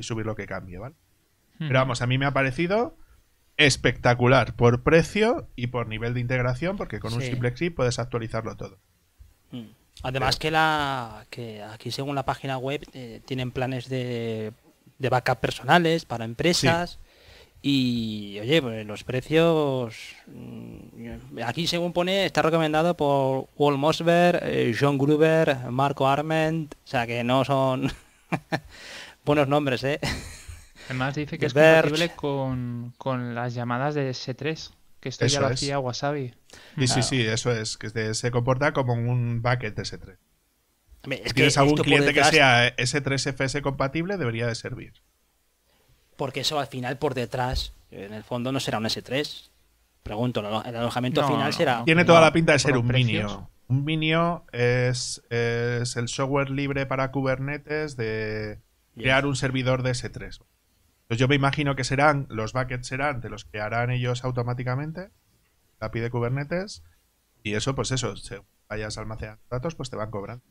subir lo que cambie, ¿vale? Hmm. Pero vamos, a mí me ha parecido espectacular por precio y por nivel de integración, porque con un simple clic puedes actualizarlo todo. Hmm. Además que la que aquí según la página web eh, tienen planes de, de backup personales para empresas. Y oye, pues los precios. Mm, aquí, según pone, está recomendado por Wall Mosberg, eh, John Gruber, Marco Arment. O sea que no son *laughs* buenos nombres, ¿eh? Además, dice que es compatible con, las llamadas de S3, que esto ya lo hacía Wasabi. Sí, sí, sí, eso es. Que se comporta como un bucket de S3. Es que si tienes algún cliente que sea S3FS compatible, debería de servir porque eso al final por detrás, en el fondo no será un S3. Pregunto, el alojamiento final será... Tiene toda la pinta de ser un minio. Un minio es, el software libre para Kubernetes de crear un servidor de S3. Entonces pues yo me imagino que serán, los buckets serán de los que harán ellos automáticamente, la pide de Kubernetes, y eso, pues eso, si vayas almacenando datos, pues te van cobrando.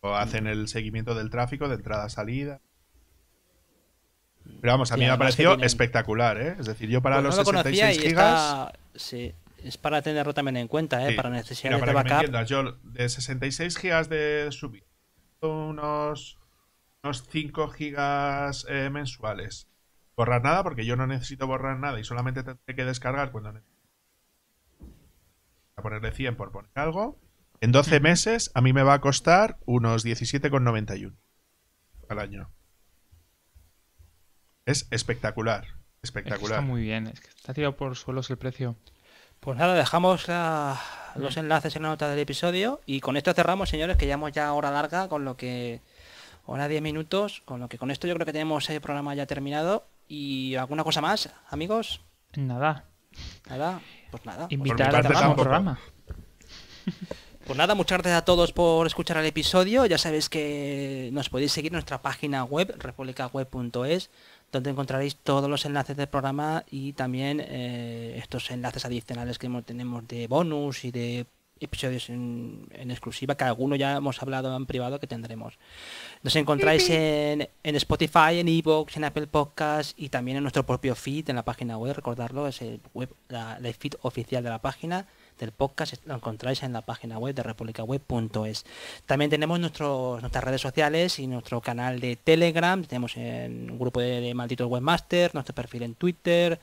O hacen el seguimiento del tráfico de entrada-salida. Pero vamos, a mí me ha parecido espectacular, ¿eh? Es decir, yo para los 66 gigas. Sí, es para tenerlo también en cuenta, ¿eh? Para necesidades para de backup. yo de 66 gigas de subir unos, unos 5 gigas eh, mensuales. Borrar nada, porque yo no necesito borrar nada y solamente tendré que descargar cuando necesito. A ponerle 100 por poner algo. En 12 meses a mí me va a costar unos 17,91 al año. Es espectacular. Espectacular. está muy bien. está tirado por suelos el precio. Pues nada, dejamos los enlaces en la nota del episodio y con esto cerramos, señores, que hemos ya hora larga, con lo que hora 10 minutos, con lo que con esto yo creo que tenemos el programa ya terminado y alguna cosa más, amigos. Nada. Nada, pues nada. Invitar a al programa. Pues nada, muchas gracias a todos por escuchar el episodio. Ya sabéis que nos podéis seguir en nuestra página web, republicaweb.es donde encontraréis todos los enlaces del programa y también eh, estos enlaces adicionales que tenemos de bonus y de episodios en, exclusiva, que algunos ya hemos hablado en privado que tendremos. Nos encontráis en, Spotify, en iVoox, en Apple Podcasts y también en nuestro propio feed en la página web, recordarlo, es el web, la, el feed oficial de la página del podcast lo encontráis en la página web de republicaweb.es. También tenemos nuestras redes sociales y nuestro canal de Telegram. Tenemos un grupo de, malditos webmaster, nuestro perfil en Twitter,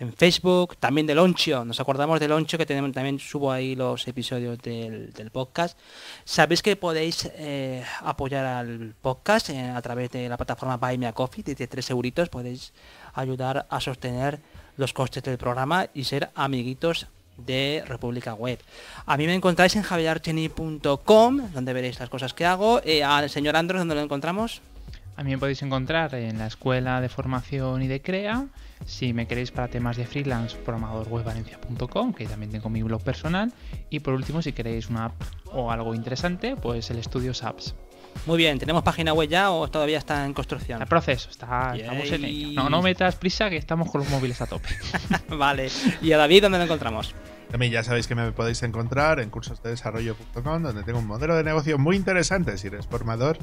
en Facebook, también de Loncho, Nos acordamos de loncho que tenemos, también subo ahí los episodios del, podcast. Sabéis que podéis eh, apoyar al podcast eh, a través de la plataforma Buy Me a Coffee, de tres euritos podéis ayudar a sostener los costes del programa y ser amiguitos de República Web. A mí me encontráis en javierarcheni.com, donde veréis las cosas que hago. Eh, al señor Andros, ¿dónde lo encontramos? A mí me podéis encontrar en la escuela de formación y de CREA. Si me queréis para temas de freelance, programadorwebvalencia.com, que también tengo mi blog personal. Y por último, si queréis una app o algo interesante, pues el estudio SAPS. Muy bien, ¿tenemos página web ya o todavía está en construcción? El proceso, está, estamos en ello. No, no metas prisa que estamos con los móviles a tope. *laughs* vale. ¿Y a David dónde lo encontramos? También ya sabéis que me podéis encontrar en desarrollo.com donde tengo un modelo de negocio muy interesante si eres formador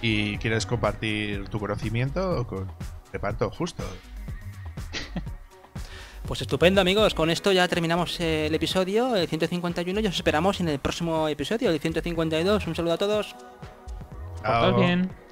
y quieres compartir tu conocimiento con reparto justo. *laughs* Pues estupendo amigos, con esto ya terminamos el episodio, el 151, y os esperamos en el próximo episodio, el 152. Un saludo a todos. Chao. bien.